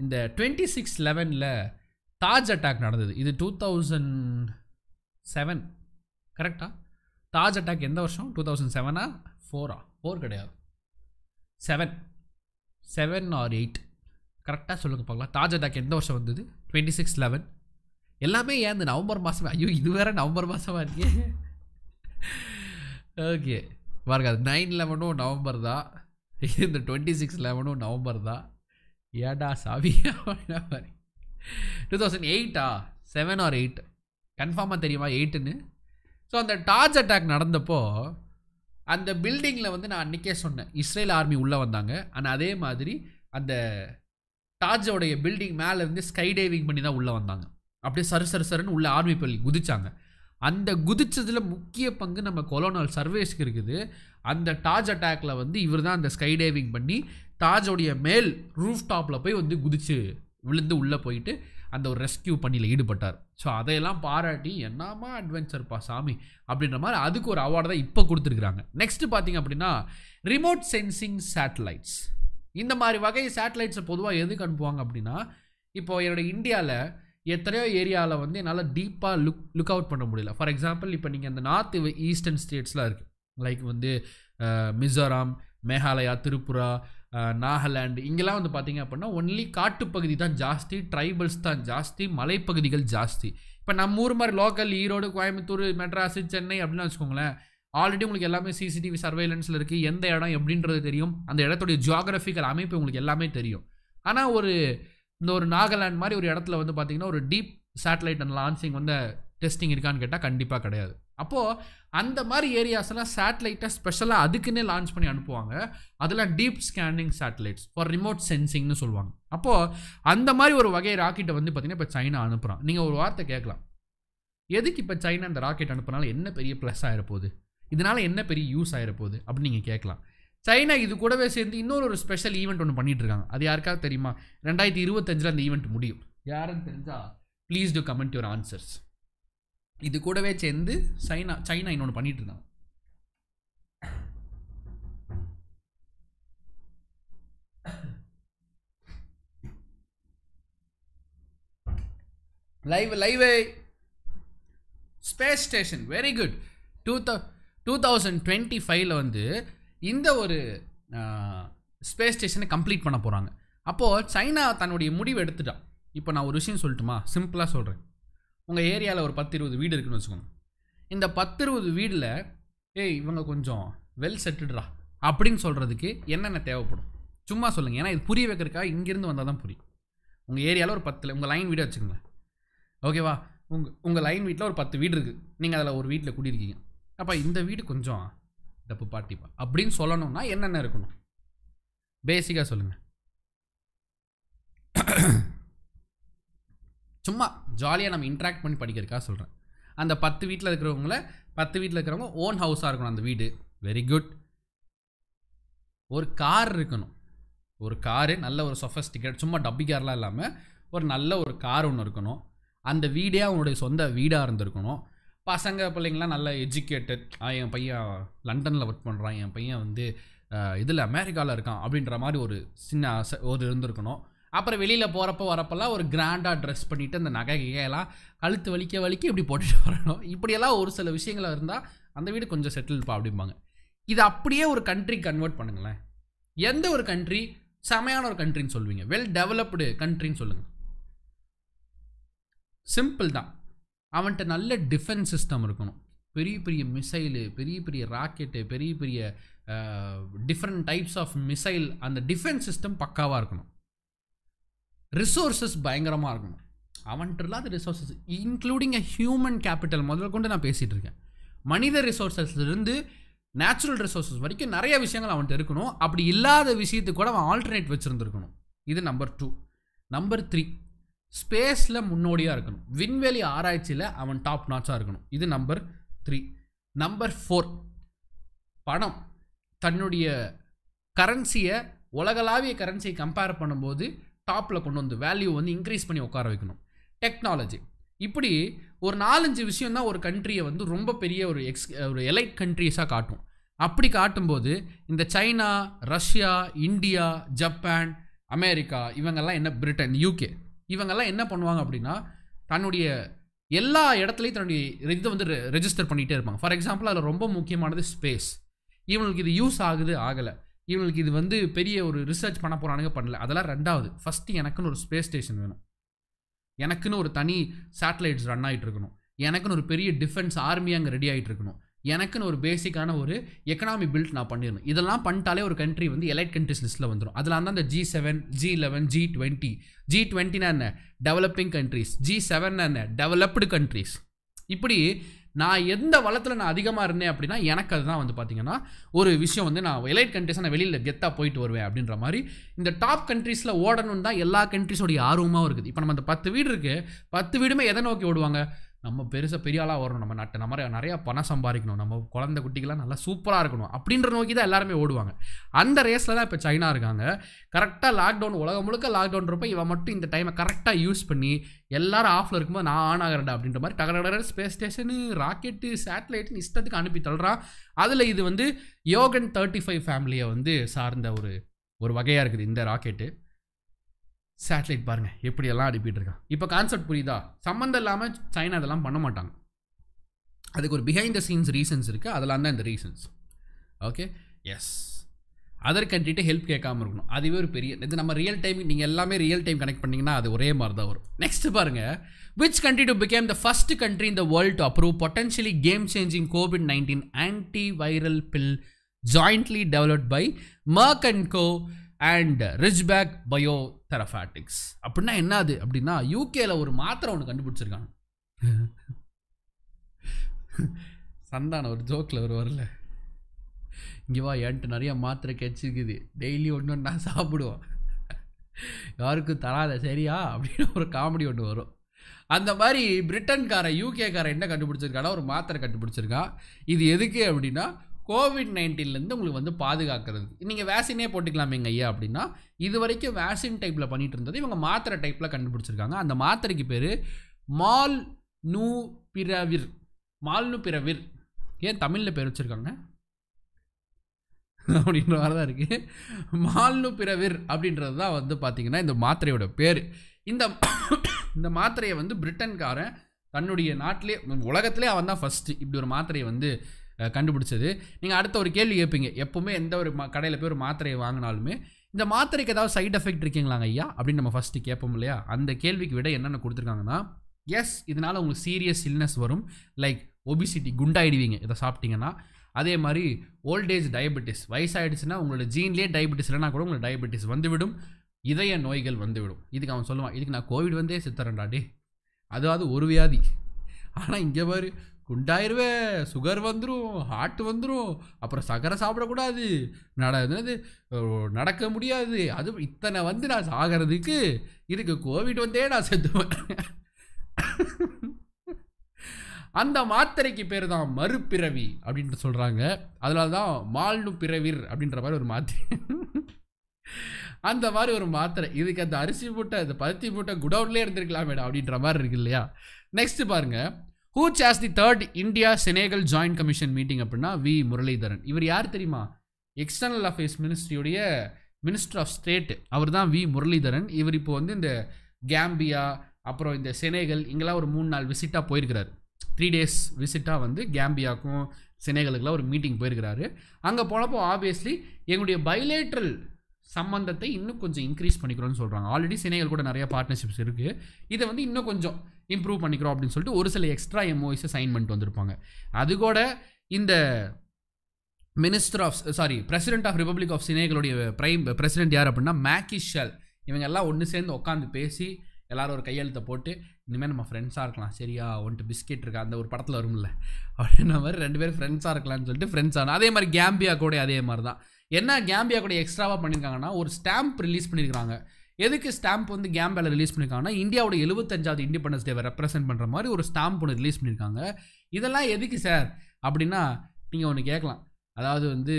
இந்த டுவெண்ட்டி சிக்ஸ் லெவனில் தாஜ் அட்டாக் நடந்தது இது டூ தௌசண்ட் செவன் கரெக்டா தாஜ் அட்டாக் எந்த வருஷம் டூ தௌசண்ட் செவனா ஃபோரா ஃபோர் கிடையாது செவன் செவன் ஆர் எயிட் கரெக்டாக சொல்லுங்கள் பார்க்கலாம் தாஜ் அட்டாக் எந்த வருஷம் வந்தது டுவெண்ட்டி சிக்ஸ் லெவன் எல்லாமே ஏன் இந்த நவம்பர் மாதம் ஐயோ இது வேறு நவம்பர் மாதமாக இருக்கே ஓகே பாருங்க அது நைன் லெவனும் நவம்பர் தான் இந்த டுவெண்ட்டி சிக்ஸ் லெவனும் நவம்பர் தான் ஏடா சாவியா டூ தௌசண்ட் எயிட்டா செவன் ஆர் எயிட் கன்ஃபார்மாக தெரியுமா எயிட்டுன்னு ஸோ அந்த டார்ஜ் அட்டாக் நடந்தப்போ அந்த பில்டிங்கில் வந்து நான் அன்றைக்கே சொன்னேன் இஸ்ரேல் ஆர்மி உள்ளே வந்தாங்க ஆனால் அதே மாதிரி அந்த டார்ஜோடைய பில்டிங் மேலேருந்து ஸ்கை டைவிங் பண்ணி தான் உள்ளே வந்தாங்க அப்படியே சரு சரு சருன்னு உள்ளே ஆர்மி பள்ளி குதிச்சாங்க அந்த குதிச்சதில் முக்கிய பங்கு நம்ம கொலோனால் சர்வேஸ்க்கு இருக்குது அந்த டாஜ் அட்டாக்ல வந்து இவர் தான் அந்த ஸ்கை டைவிங் பண்ணி தாஜோடைய மேல் ரூஃப் டாப்பில் போய் வந்து குதிச்சு விழுந்து உள்ளே போயிட்டு அந்த ஒரு ரெஸ்கியூ பண்ணியில் ஈடுபட்டார் ஸோ அதையெல்லாம் பாராட்டி அட்வென்ச்சர் அட்வென்ச்சர்ப்பா சாமி அப்படின்ற மாதிரி அதுக்கு ஒரு அவார்டு தான் இப்போ கொடுத்துருக்குறாங்க நெக்ஸ்ட் பார்த்தீங்க அப்படின்னா ரிமோட் சென்சிங் சேட்டலைட்ஸ் இந்த மாதிரி வகை சேட்டலைட்ஸை பொதுவாக எதுக்கு அனுப்புவாங்க அப்படின்னா இப்போ என்னோடய இந்தியாவில் எத்தனையோ ஏரியாவில் வந்து என்னால் டீப்பாக லுக் லுக் அவுட் பண்ண முடியல ஃபார் எக்ஸாம்பிள் இப்போ நீங்கள் அந்த நார்த் ஈஸ்டர்ன் ஸ்டேட்ஸ்லாம் இருக்குது லைக் வந்து மிசோராம் மேகாலயா திரிபுரா நாகாலாண்டு இங்கெல்லாம் வந்து பார்த்திங்க அப்படின்னா ஒன்லி காட்டுப்பகுதி தான் ஜாஸ்தி ட்ரைபல்ஸ் தான் ஜாஸ்தி மலைப்பகுதிகள் ஜாஸ்தி இப்போ நம்ம ஊர் மாதிரி லோக்கல் ஈரோடு கோயம்புத்தூர் மெட்ராஸ் சென்னை அப்படின்னு வச்சுக்கோங்களேன் ஆல்ரெடி உங்களுக்கு எல்லாமே சிசிடிவி சர்வைலன்ஸில் இருக்குது எந்த இடம் எப்படின்றது தெரியும் அந்த இடத்துடைய ஜியாகிரபிக்கல் அமைப்பு உங்களுக்கு எல்லாமே தெரியும் ஆனால் ஒரு இந்த ஒரு நாகாலாண்ட் மாதிரி ஒரு இடத்துல வந்து பார்த்திங்கன்னா ஒரு டீப் சேட்டலைட் அண்ட் லான்ச்சிங் வந்து டெஸ்டிங் இருக்கான்னு கேட்டால் கண்டிப்பாக கிடையாது அப்போது அந்த மாதிரி ஏரியாஸ்லாம் சேட்டலைட்டை ஸ்பெஷலாக அதுக்குன்னே லான்ச் பண்ணி அனுப்புவாங்க அதெல்லாம் deep scanning satellites for remote சென்சிங்னு சொல்லுவாங்க அப்போது அந்த மாதிரி ஒரு வகை ராக்கெட்டை வந்து பார்த்திங்கன்னா இப்போ சைனா அனுப்புகிறான் நீங்கள் ஒரு வார்த்தை கேட்கலாம் எதுக்கு இப்போ சைனா அந்த ராக்கெட் அனுப்புனாலும் என்ன பெரிய ப்ளஸ் ஆகிற போகுது இதனால் என்ன பெரிய யூஸ் ஆகிற போகுது அப்படின்னு நீங்கள் கேட்கலாம் சைனா இது கூடவே சேர்ந்து இன்னொரு ஒரு ஸ்பெஷல் ஈவெண்ட் ஒன்று பண்ணிட்டு இருக்காங்க அது யாருக்காக தெரியுமா ரெண்டாயிரத்தி இருபத்தஞ்சில் அந்த ஈவெண்ட் முடியும் யாருன்னு தெரிஞ்சா please to comment your answers இது கூடவே சேர்ந்து சைனா சைனா இன்னொன்று பண்ணிட்டு இருந்தாங்க live live space station very good two thou two thousand twenty ஃபைவ்ல வந்து இந்த ஒரு ஸ்பேஸ் ஸ்டேஷனை கம்ப்ளீட் பண்ண போகிறாங்க அப்போது சைனா தன்னுடைய முடிவு எடுத்துட்டான் இப்போ நான் ஒரு விஷயம் சொல்லட்டுமா சிம்பிளாக சொல்கிறேன் உங்கள் ஏரியாவில் ஒரு பத்து இருபது வீடு இருக்குன்னு வச்சுக்கோங்க இந்த பத்து இருபது வீடில் ஏய் இவங்க கொஞ்சம் வெல் செட்டுடுறா அப்படின்னு சொல்கிறதுக்கு என்னென்ன தேவைப்படும் சும்மா சொல்லுங்கள் ஏன்னா இது புரிய வைக்கிறதுக்காக இங்கேருந்து வந்தால் தான் புரியும் உங்கள் ஏரியாவில் ஒரு பத்தில் உங்கள் லைன் வீடு வச்சுக்கோங்களேன் ஓகேவா உங்கள் உங்கள் லைன் வீட்டில் ஒரு பத்து வீடு இருக்குது நீங்கள் அதில் ஒரு வீட்டில் குடியிருக்கீங்க அப்போ இந்த வீடு கொஞ்சம் டப்பு பாட்டிப்பா அப்படின்னு சொல்லணும்னா என்னென்ன இருக்கணும் பேசிக்காக சொல்லுங்கள் சும்மா ஜாலியாக நம்ம இன்ட்ராக்ட் பண்ணி படிக்கிறதுக்காக சொல்கிறேன் அந்த பத்து வீட்டில் இருக்கிறவங்கள பத்து வீட்டில் இருக்கிறவங்க ஓன் ஹவுஸாக இருக்கணும் அந்த வீடு வெரி குட் ஒரு கார் இருக்கணும் ஒரு காரு நல்ல ஒரு சொஃபஸ்டிகேட் சும்மா டப்பி கார்லாம் இல்லாமல் ஒரு நல்ல ஒரு கார் ஒன்று இருக்கணும் அந்த வீடே அவனுடைய சொந்த வீடாக இருந்திருக்கணும் பசங்க பிள்ளைங்களாம் நல்ல எஜுகேட்டட் என் பையன் லண்டனில் ஒர்க் பண்ணுறான் என் பையன் வந்து இதில் அமெரிக்காவில் இருக்கான் அப்படின்ற மாதிரி ஒரு சின்ன ஒரு இருந்திருக்கணும் அப்புறம் வெளியில் போகிறப்ப வரப்பெல்லாம் ஒரு கிராண்டாக ட்ரெஸ் பண்ணிவிட்டு அந்த நகை நகைகையெல்லாம் கழுத்து வலிக்க வலிக்க இப்படி போட்டுட்டு வரணும் இப்படியெல்லாம் ஒரு சில விஷயங்கள் இருந்தால் அந்த வீடு கொஞ்சம் செட்டில்ப்பா அப்படிம்பாங்க இது அப்படியே ஒரு கண்ட்ரி கன்வெர்ட் பண்ணுங்களேன் எந்த ஒரு கண்ட்ரி செமையான ஒரு கண்ட்ரின்னு சொல்லுவீங்க வெல் டெவலப்டு கண்ட்ரின்னு சொல்லுங்கள் சிம்பிள் தான் அவன்கிட்ட நல்ல டிஃபென்ஸ் சிஸ்டம் இருக்கணும் பெரிய பெரிய மிசைலு பெரிய பெரிய ராக்கெட்டு பெரிய பெரிய டிஃப்ரெண்ட் டைப்ஸ் ஆஃப் மிசைல் அந்த டிஃபென்ஸ் சிஸ்டம் பக்காவாக இருக்கணும் ரிசோர்ஸஸ் பயங்கரமாக இருக்கணும் அவன்கிட்ட இல்லாத resources including a human capital முதல்ல கொண்டு நான் பேசிகிட்டு இருக்கேன் மனித ரிசோர்ஸஸ்லேருந்து நேச்சுரல் ரிசோர்ஸஸ் வரைக்கும் நிறைய விஷயங்கள் அவன்கிட்ட இருக்கணும் அப்படி இல்லாத விஷயத்துக்கு கூட அவன் ஆல்டர்னேட் வச்சுருந்துருக்கணும் இது நம்பர் டூ நம்பர் த்ரீ ஸ்பேஸில் முன்னோடியாக இருக்கணும் விண்வெளி ஆராய்ச்சியில் அவன் டாப் நாட்சாக இருக்கணும் இது நம்பர் த்ரீ நம்பர் ஃபோர் பணம் தன்னுடைய கரன்சியை உலகளாவிய கரன்சியை கம்பேர் பண்ணும்போது டாப்பில் கொண்டு வந்து வேல்யூ வந்து இன்க்ரீஸ் பண்ணி உட்கார வைக்கணும் டெக்னாலஜி இப்படி ஒரு நாலஞ்சு விஷயம் தான் ஒரு கண்ட்ரியை வந்து ரொம்ப பெரிய ஒரு எக்ஸ் ஒரு எலைட் கண்ட்ரிஸாக காட்டும் அப்படி காட்டும்போது இந்த China Russia India Japan America இவங்கெல்லாம் என்ன பிரிட்டன் யூகே இவங்கெல்லாம் என்ன பண்ணுவாங்க அப்படின்னா தன்னுடைய எல்லா இடத்துலையும் தன்னுடைய இதை வந்து ரெஜிஸ்டர் பண்ணிகிட்டே இருப்பாங்க ஃபார் எக்ஸாம்பிள் அதில் ரொம்ப முக்கியமானது ஸ்பேஸ் இவங்களுக்கு இது யூஸ் ஆகுது ஆகலை இவங்களுக்கு இது வந்து பெரிய ஒரு ரிசர்ச் பண்ண போகிறானுங்க பண்ணல அதெல்லாம் ரெண்டாவது ஃபஸ்ட்டு எனக்குன்னு ஒரு ஸ்பேஸ் ஸ்டேஷன் வேணும் எனக்குன்னு ஒரு தனி சேட்டலைட்ஸ் ரன் ஆகிட்டு இருக்கணும் எனக்குன்னு ஒரு பெரிய டிஃபென்ஸ் ஆர்மி அங்கே ரெடி ஆகிட்டு இருக்கணும் எனக்குன்னு ஒரு பேசிக்கான ஒரு எக்கனாமி பில்ட் நான் பண்ணிடணும் இதெல்லாம் பண்ணிட்டாலே ஒரு கண்ட்ரி வந்து எலைட் கண்ட்ரிஸ் லிஸ்ட்டில் வந்துடும் அதில் அந்த G seven G eleven G twenty G டுவெண்ட்டினா என்ன டெவலப்பிங் கண்ட்ரிஸ் ஜி செவன் என்ன டெவலப்டு கண்ட்ரிஸ் இப்படி நான் எந்த வளத்தில் நான் அதிகமாக இருந்தேன் அப்படின்னா எனக்கு அதுதான் வந்து பார்த்திங்கன்னா ஒரு விஷயம் வந்து நான் எலைட் கண்ட்ரிஸாக நான் வெளியில் கெத்தாக போயிட்டு வருவேன் அப்படின்ற மாதிரி இந்த டாப் கண்ட்ரீஸில் ஓடணும்னு தான் எல்லா கண்ட்ரிஸோடைய ஆர்வமாகவும் இருக்குது இப்போ நம்ம அந்த பத்து வீடு இருக்குது பத்து வீடுமே எதை நோக்கி ஓடுவாங்க நம்ம பெருசாக பெரிய ஆளாக வரணும் நம்ம நட்டை நம்ம நிறையா பணம் சம்பாதிக்கணும் நம்ம குழந்த குட்டிகள்லாம் நல்லா சூப்பராக இருக்கணும் அப்படின்ற நோக்கி தான் எல்லாருமே ஓடுவாங்க அந்த ரேஸில் தான் இப்போ சைனா இருக்காங்க கரெக்டாக லாக்டவுன் உலகம் முழுக்க லாக்டவுன் இருப்போ இவன் மட்டும் இந்த டைமை கரெக்டாக யூஸ் பண்ணி எல்லாரும் ஆஃபில் இருக்கும்போது நான் ஆன் ஆகிறேன்டா அப்படின்ற மாதிரி டகர ஸ்பேஸ் ஸ்டேஷனு ராக்கெட்டு சேட்டலைட்னு இஷ்டத்துக்கு அனுப்பி தள்ளுறான் அதில் இது வந்து யோகன் தேர்ட்டி ஃபைவ் ஃபேமிலியை வந்து சார்ந்த ஒரு ஒரு வகையாக இருக்குது இந்த ராக்கெட்டு சேட்டலைட் பாருங்கள் எப்படியெல்லாம் அனுப்பிட்டு இருக்கான் இப்போ கான்செப்ட் புரியுதா சம்மந்தம் இல்லாமல் சைனா அதெல்லாம் பண்ண மாட்டாங்க அதுக்கு ஒரு பிஹைண்ட் த சீன்ஸ் ரீசன்ஸ் இருக்குது அதெல்லாம் தான் இந்த ரீசன்ஸ் ஓகே எஸ் அதர் கண்ட்ரிட்டு ஹெல்ப் கேட்காம இருக்கணும் அதுவே ஒரு பெரிய இது நம்ம ரியல் டைம் நீங்கள் எல்லாமே ரியல் டைம் கனெக்ட் பண்ணிங்கன்னா அது ஒரே மாதிரி தான் வரும் நெக்ஸ்ட் பாருங்கள் which country to become the first country இந்த world to approve potentially game changing COVID nineteen anti viral pill jointly developed by Merck and co and Ridgeback biotherapeutics அப்படின்னா என்னது அப்படின்னா யூகேல ஒரு மாத்திரை ஒன்று கண்டுபிடிச்சிருக்காங்க சந்தான ஒரு ஜோக்கில் ஒரு வரல இங்கே வா என்கிட்ட நிறைய மாத்திரை கிடச்சிருக்குது டெய்லி ஒன்று ஒன்று நான் சாப்பிடுவோம் யாருக்கும் தராத சரியா அப்படின்னு ஒரு காமெடி ஒன்று வரும் அந்த மாதிரி பிரிட்டன்காரன் யூகேக்காரன் என்ன கண்டுபிடிச்சிருக்கானா ஒரு மாத்திரை கண்டுபிடிச்சிருக்கான் இது எதுக்கு அப்படின்னா கோவிட் நைன்டீன்லேருந்து உங்களுக்கு வந்து பாதுகாக்கிறது நீங்கள் வேக்சினே எங்கள் ஐயா அப்படின்னா இது வரைக்கும் வேக்சின் டைப்பில் பண்ணிகிட்டு இருந்தது இவங்க மாத்திரை டைப்பில் கண்டுபிடிச்சிருக்காங்க அந்த மாத்திரைக்கு பேர் மால் நூ மால் மால்னு பிறவிர் ஏன் தமிழில் பேர் வச்சுருக்காங்க அப்படின்ற மாதிரி தான் இருக்குது மால்னு பிறவிர் அப்படின்றது தான் வந்து பார்த்திங்கன்னா இந்த மாத்திரையோட பேர் இந்த இந்த மாத்திரையை வந்து பிரிட்டன்காரன் தன்னுடைய நாட்டிலே உலகத்திலே அவன் தான் ஃபஸ்ட்டு இப்படி ஒரு மாத்திரையை வந்து கண்டுபிடிச்சது நீங்கள் அடுத்த ஒரு கேள்வி கேட்பீங்க எப்போவுமே எந்த ஒரு கடையில் போய் ஒரு மாத்திரையை வாங்கினாலுமே இந்த மாத்திரைக்கு ஏதாவது சைட் எஃபெக்ட் இருக்கீங்களாங்க ஐயா அப்படின்னு நம்ம ஃபஸ்ட்டு கேட்போம் இல்லையா அந்த கேள்விக்கு விட என்னென்ன கொடுத்துருக்காங்கன்னா எஸ் இதனால் உங்களுக்கு சீரியஸ் இல்னஸ் வரும் லைக் ஒபிசிட்டி குண்டாயிடுவீங்க இதை சாப்பிட்டீங்கன்னா அதே மாதிரி ஓல்டேஜ் டயபெட்டிஸ் வயசாகிடுச்சுன்னா உங்களோட ஜீன்லேயே டயபெட்டிஸ் இல்லைனா கூட உங்களுக்கு டயபெட்டிஸ் வந்துவிடும் இதய நோய்கள் வந்துவிடும் இதுக்கு அவன் சொல்லுவான் இதுக்கு நான் கோவிட் வந்தே சித்தரேன்டா அதாவது ஒரு வியாதி ஆனால் இங்கே மாதிரி குண்டாயிருவே சுகர் வந்துடும் ஹார்ட் வந்துடும் அப்புறம் சக்கரை சாப்பிடக்கூடாது நட என்னது நடக்க முடியாது அது இத்தனை வந்து நான் சாகிறதுக்கு இதுக்கு கோவிட் வந்தே நான் செத்துவேன் அந்த மாத்திரைக்கு பேர் தான் மறுபிறவி அப்படின்ட்டு சொல்கிறாங்க அதனால தான் மால்னு பிறவிர் அப்படின்ற மாதிரி ஒரு மாத்திரை அந்த மாதிரி ஒரு மாத்திரை இதுக்கு அந்த அரிசி மூட்டை அந்த பருத்தி மூட்டை குடவுன்லேயே இருந்திருக்கலாம் மேடம் அப்படின்ற மாதிரி இருக்கு இல்லையா நெக்ஸ்ட்டு பாருங்கள் ஹூ சாஸ் the third India Senegal joint commission meeting அப்படின்னா வி முரளிதரன் இவர் யார் தெரியுமா எக்ஸ்டர்னல் அஃபேர்ஸ் மினிஸ்ட்ரியுடைய மினிஸ்டர் ஆஃப் ஸ்டேட் அவர் தான் வி முரளிதரன் இவர் இப்போ வந்து இந்த கேம்பியா அப்புறம் இந்த செனேகல் இங்கெல்லாம் ஒரு மூணு நாள் விசிட்டாக போயிருக்கிறார் த்ரீ டேஸ் விசிட்டாக வந்து கேம்பியாக்கும் செனேகலுக்கெல்லாம் ஒரு மீட்டிங் போயிருக்கிறாரு அங்கே போனப்போ ஆப்வியஸ்லி எங்களுடைய பைலேட்ரல் சம்பந்தத்தை இன்னும் கொஞ்சம் இன்க்ரீஸ் பண்ணிக்கிறோம்னு சொல்கிறாங்க ஆல்ரெடி சினைகள் கூட நிறைய பார்ட்னர்ஷிப்ஸ் இருக்குது இதை வந்து இன்னும் கொஞ்சம் இம்ப்ரூவ் பண்ணிக்கிறோம் அப்படின்னு சொல்லிட்டு ஒரு சில எக்ஸ்ட்ரா எம்ஓஐஸை சைன் பண்ணிட்டு வந்திருப்பாங்க அது கூட இந்த minister of sorry president of republic of சினைகளுடைய பிரைம் பிரசிடென்ட் யார் அப்படின்னா மேக்கிஷல் இவங்க எல்லாம் ஒன்று சேர்ந்து உட்காந்து பேசி எல்லாரும் ஒரு கையெழுத்தை போட்டு இனிமேல் நம்ம ஃப்ரெண்ட்ஸாக இருக்கலாம் சரியா ஒன்ட்டு பிஸ்கெட் இருக்கா அந்த ஒரு படத்தில் வரும்ல அப்படின்ன மாதிரி ரெண்டு பேரும் ஃப்ரெண்ட்ஸாக இருக்கலாம்னு சொல்லிட்டு ஃப்ரெண்ட்ஸ் ஆனால் அதே மாதிரி கேம்பியா கூட அதே மாதிரி தான் என்ன கேம்பியா கூட எக்ஸ்ட்ராவாக பண்ணியிருக்காங்கன்னா ஒரு ஸ்டாம்ப் ரிலீஸ் பண்ணியிருக்காங்க எதுக்கு ஸ்டாம்ப் வந்து கேம்பியாவில் ரிலீஸ் பண்ணியிருக்காங்கன்னா இந்தியாவோட எழுபத்தஞ்சாவது இண்டிபெண்டன்ஸ் டேவை ரெப்ரசென்ட் பண்ணுற மாதிரி ஒரு ஸ்டாம்ப் ஒன்று ரிலீஸ் பண்ணியிருக்காங்க இதெல்லாம் எதுக்கு சார் அப்படின்னா நீங்கள் ஒன்று கேட்கலாம் அதாவது வந்து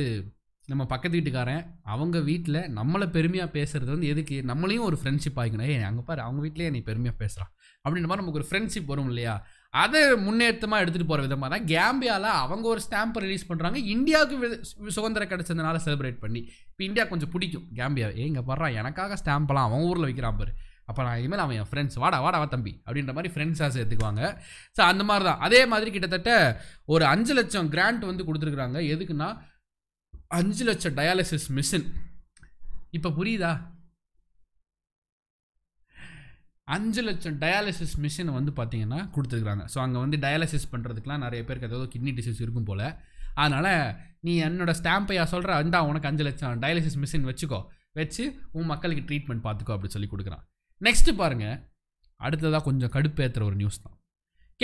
நம்ம பக்கத்து வீட்டுக்காரன் அவங்க வீட்டில் நம்மளை பெருமையாக பேசுகிறது வந்து எதுக்கு நம்மளையும் ஒரு ஃப்ரெண்ட்ஷிப் ஆகிக்கணும் ஏ அங்கே பாரு அவங்க வீட்லேயே நீ பெருமையாக பேசுகிறான் அப்படின்ற மாதிரி நமக்கு ஒரு ஃப்ரெண்ட்ஷிப் வரும் இல்லையா அதை முன்னேற்றமாக எடுத்துகிட்டு போகிற விதமாக தான் கேம்பியாவில் அவங்க ஒரு ஸ்டாம்பை ரிலீஸ் பண்ணுறாங்க இந்தியாவுக்கு சுதந்திரம் கிடச்சதுனால செலிப்ரேட் பண்ணி இப்போ இந்தியா கொஞ்சம் பிடிக்கும் ஏ இங்கே படுறான் எனக்காக ஸ்டாம்பெல்லாம் அவன் ஊரில் வைக்கிறான் பாரு அப்போ நான் இனிமேல் அவன் என் ஃப்ரெண்ட்ஸ் வாடா வாடா வா தம்பி அப்படின்ற மாதிரி ஃப்ரெண்ட்ஸாக சேர்த்துக்குவாங்க ஸோ அந்த மாதிரி தான் அதே மாதிரி கிட்டத்தட்ட ஒரு அஞ்சு லட்சம் கிராண்ட் வந்து கொடுத்துருக்குறாங்க எதுக்குன்னா அஞ்சு லட்சம் டயாலிசிஸ் மிஷின் இப்போ புரியுதா அஞ்சு லட்சம் டயாலிசிஸ் மிஷினை வந்து பார்த்தீங்கன்னா கொடுத்துருக்குறாங்க ஸோ அங்கே வந்து டயாலிசிஸ் பண்ணுறதுக்குலாம் நிறைய பேருக்கு ஏதாவது கிட்னி டிசீஸ் இருக்கும் போல் அதனால் நீ என்னோடய ஸ்டாம்பையா சொல்கிற அந்த உனக்கு அஞ்சு லட்சம் டயாலிசிஸ் மிஷின் வச்சுக்கோ வச்சு உன் மக்களுக்கு ட்ரீட்மெண்ட் பார்த்துக்கோ அப்படின்னு சொல்லி கொடுக்குறான் நெக்ஸ்ட்டு பாருங்கள் அடுத்ததாக கொஞ்சம் கடுப்பேற்றுற ஒரு நியூஸ் தான்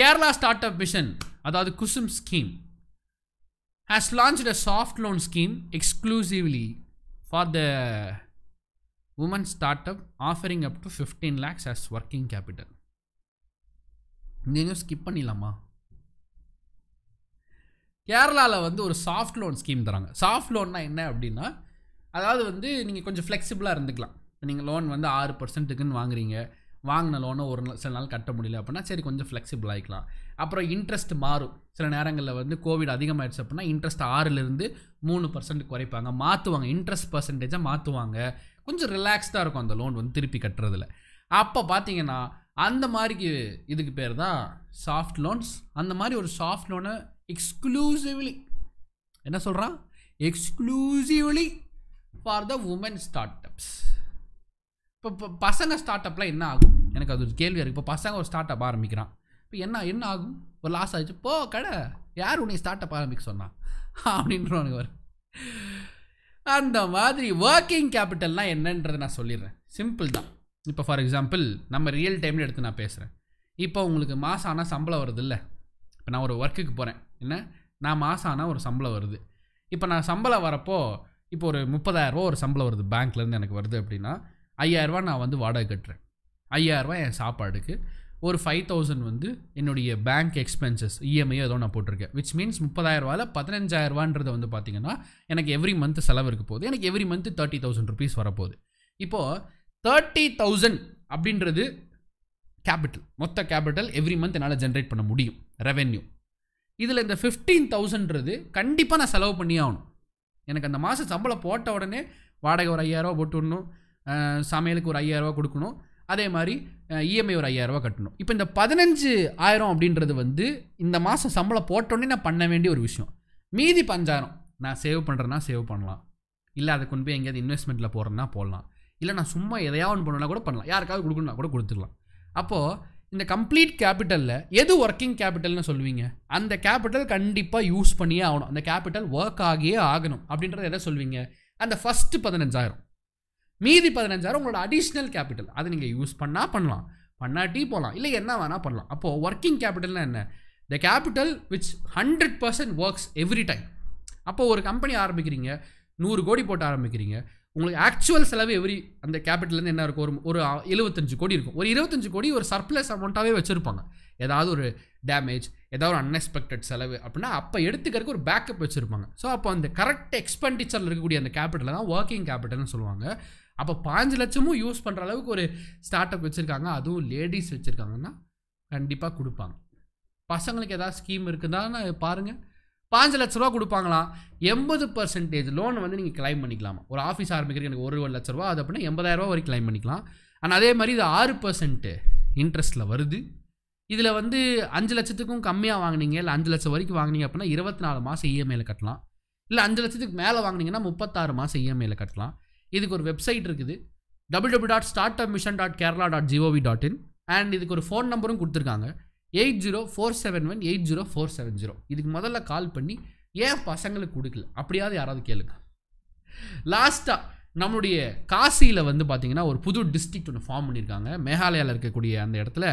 கேரளா ஸ்டார்ட் அப் மிஷன் அதாவது KSUM scheme has launch a soft loan scheme exclusively for the women startup offering up to 15 lakhs as working capital இந்த நியூஸ் ஸ்கிப் பண்ணிடலாமா கேரளாவில் வந்து ஒரு சாஃப்ட் லோன் ஸ்கீம் தராங்க சாஃப்ட் லோன்னா என்ன அப்படின்னா அதாவது வந்து நீங்கள் கொஞ்சம் ஃப்ளெக்சிபிளாக இருந்துக்கலாம் இப்போ நீங்கள் லோன் வந்து ஆறு பர்சன்ட்டுக்குன்னு வாங்குறீங்க வாங்கின லோனை ஒரு நாள் சில நாள் கட்ட முடியல அப்படின்னா சரி கொஞ்சம் ஃப்ளெக்சிபிள் ஆகிக்கலாம் அப்புறம் இன்ட்ரெஸ்ட் மாறும் சில நேரங்களில் வந்து கோவிட் அதிகமாகிடுச்சு அப்படின்னா இன்ட்ரெஸ்ட் ஆறுலேருந்து மூணு பர்சன்ட் குறைப்பாங்க மாற்றுவாங்க இன்ட்ரெஸ்ட் பர்சன்டேஜாக மாற்றுவாங்க கொஞ்சம் ரிலாக்ஸ்டாக இருக்கும் அந்த லோன் வந்து திருப்பி கட்டுறதுல அப்போ பார்த்தீங்கன்னா அந்த மாதிரி இதுக்கு பேர் தான் சாஃப்ட் லோன்ஸ் அந்த மாதிரி ஒரு சாஃப்ட் லோனை எக்ஸ்க்ளூசிவ்லி என்ன சொல்கிறான் exclusively for the women startups இப்போ இப்போ பசங்க ஸ்டார்ட் அப்லாம் என்ன ஆகும் எனக்கு அது ஒரு கேள்வியாக இருக்குது இப்போ பசங்க ஒரு ஸ்டார்ட் அப் ஆரம்பிக்கிறான் இப்போ என்ன என்ன ஆகும் ஒரு லாஸ் ஆகிடுச்சு போ கடை யார் உன்னை ஸ்டார்ட் அப் ஆரம்பிக்க சொன்னான் அப்படின்றவனுக்கு வரும் அந்த மாதிரி ஒர்க்கிங் கேபிட்டல்னால் என்னன்றதை நான் சொல்லிடுறேன் சிம்பிள் தான் இப்போ ஃபார் எக்ஸாம்பிள் நம்ம ரியல் டைமில் எடுத்து நான் பேசுகிறேன் இப்போ உங்களுக்கு மாதம் ஆனால் சம்பளம் வருது இல்லை இப்போ நான் ஒரு ஒர்க்குக்கு போகிறேன் என்ன நான் மாதம் ஆனால் ஒரு சம்பளம் வருது இப்போ நான் சம்பளம் வரப்போ இப்போ ஒரு முப்பதாயிரரூவா ஒரு சம்பளம் வருது பேங்க்லேருந்து எனக்கு வருது அப்படின்னா ஐயாயிரரூவா நான் வந்து வாடகை கட்டுறேன் ஐயாயிரரூவா என் சாப்பாடுக்கு ஒரு ஃபைவ் தௌசண்ட் வந்து என்னுடைய பேங்க் எக்ஸ்பென்சஸ் இஎம்ஐ ஏதோ நான் போட்டிருக்கேன் விச் மீன்ஸ் முப்பதாயிரரூவாவில் ரூபான்றது வந்து பார்த்தீங்கன்னா எனக்கு எவ்ரி மந்த் செலவு இருக்க போகுது எனக்கு every month thirty thousand rupees வரப்போகுது இப்போது தேர்ட்டி தௌசண்ட் அப்படின்றது கேபிட்டல் மொத்த கேபிட்டல் எவ்ரி மந்த் என்னால் ஜென்ரேட் பண்ண முடியும் ரெவென்யூ இதில் இந்த ஃபிஃப்டீன் தௌசண்ட்றது கண்டிப்பாக நான் செலவு பண்ணி ஆகணும் எனக்கு அந்த மாதம் சம்பளம் போட்ட உடனே வாடகை ஒரு ஐயாயிரரூவா போட்டு விடணும் சமையலுக்கு ஒரு ஐயாயிரரூவா கொடுக்கணும் அதே மாதிரி இஎம்ஐ ஒரு ஐயாயிரரூபா கட்டணும் இப்போ இந்த பதினஞ்சு ஆயிரம் அப்படின்றது வந்து இந்த மாதம் சம்பளம் போட்டோன்னே நான் பண்ண வேண்டிய ஒரு விஷயம் மீதி பஞ்சாயிரம் நான் சேவ் பண்ணுறேன்னா சேவ் பண்ணலாம் இல்லை அதை கொண்டு போய் எங்கேயாவது இன்வெஸ்ட்மெண்ட்டில் போடுறேன்னா போடலாம் இல்லை நான் சும்மா எதையாவது ஒன்று பண்ணலாம் கூட பண்ணலாம் யாருக்காவது கொடுக்கணும்னா கூட கொடுத்துக்கலாம் அப்போது இந்த கம்ப்ளீட் கேபிட்டலில் எது ஒர்க்கிங் கேபிட்டல்னு சொல்லுவீங்க அந்த கேபிட்டல் கண்டிப்பாக யூஸ் பண்ணியே ஆகணும் அந்த கேபிட்டல் ஒர்க் ஆகியே ஆகணும் அப்படின்றத எதை சொல்லுவீங்க அந்த ஃபஸ்ட்டு பதினஞ்சாயிரம் மீதி பதினஞ்சாயிரம் உங்களோட அடிஷ்னல் கேபிட்டல் அதை நீங்கள் யூஸ் பண்ணால் பண்ணலாம் பண்ணாட்டி போகலாம் இல்லை என்ன வேணால் பண்ணலாம் அப்போது ஒர்க்கிங் கேபிட்டல்னால் என்ன the capital which hundred percent works every time அப்போது ஒரு கம்பெனி ஆரம்பிக்கிறீங்க நூறு கோடி போட்டு ஆரம்பிக்கிறீங்க உங்களுக்கு ஆக்சுவல் செலவு எவ்ரி அந்த கேபிட்டல்லேருந்து என்ன இருக்கும் ஒரு ஒரு எழுபத்தஞ்சு கோடி இருக்கும் ஒரு இருபத்தஞ்சு கோடி ஒரு சர்ப்ளஸ் அமௌண்ட்டாகவே வச்சுருப்பாங்க ஏதாவது ஒரு டேமேஜ் ஏதாவது ஒரு அன்எக்ஸ்பெக்டட் செலவு அப்படின்னா அப்போ எடுத்துக்கிறதுக்கு ஒரு பேக்கப் வச்சுருப்பாங்க ஸோ அப்போ அந்த கரெக்ட் எக்ஸ்பெண்டிச்சரில் இருக்கக்கூடிய அந்த கேபிட்டலை தான் ஒர்க்கிங் கேபிட்டல்னு சொல்லுவாங்க அப்போ பாஞ்சு லட்சமும் யூஸ் பண்ணுற அளவுக்கு ஒரு ஸ்டார்ட் அப் வச்சுருக்காங்க அதுவும் லேடிஸ் வச்சுருக்காங்கன்னா கண்டிப்பாக கொடுப்பாங்க பசங்களுக்கு ஏதாவது ஸ்கீம் இருக்குதான்னு பாருங்கள் பாஞ்சு லட்ச ரூபா கொடுப்பாங்களாம் எண்பது பர்சன்டேஜ் லோன் வந்து நீங்கள் கிளைம் பண்ணிக்கலாமா ஒரு ஆஃபீஸ் ஆரம்பிக்கிறதுக்கு எனக்கு ஒரு லட்ச ரூபா அது அப்படின்னா எண்பதாயிரரூபா வரைக்கும் கிளைம் பண்ணிக்கலாம் ஆனால் அதே மாதிரி இது ஆறு பர்சன்ட்டு இன்ட்ரெஸ்ட்டில் வருது இதில் வந்து அஞ்சு லட்சத்துக்கும் கம்மியாக வாங்கினீங்க இல்லை அஞ்சு லட்சம் வரைக்கும் வாங்கினீங்க அப்படின்னா இருபத்தி நாலு மாதம் இஎம்ஐயில் e கட்டலாம் இல்லை அஞ்சு லட்சத்துக்கு மேலே வாங்கினீங்கன்னா முப்பத்தாறு மாதம் இஎம்ஐயில் e கட்டலாம் இதுக்கு ஒரு வெப்சைட் இருக்குது double double dot startup mission dot Kerala dot GOV dot in and இதுக்கு ஒரு ஃபோன் நம்பரும் கொடுத்துருக்காங்க eight zero four seven one eight zero four seven zero இதுக்கு முதல்ல கால் பண்ணி ஏன் பசங்களுக்கு கொடுக்கல அப்படியாவது யாராவது கேளுங்க லாஸ்ட்டாக நம்மளுடைய காசியில் வந்து பார்த்திங்கன்னா ஒரு புது டிஸ்ட்ரிக்ட் ஒன்று ஃபார்ம் பண்ணியிருக்காங்க மேகாலயாவில் இருக்கக்கூடிய அந்த இடத்துல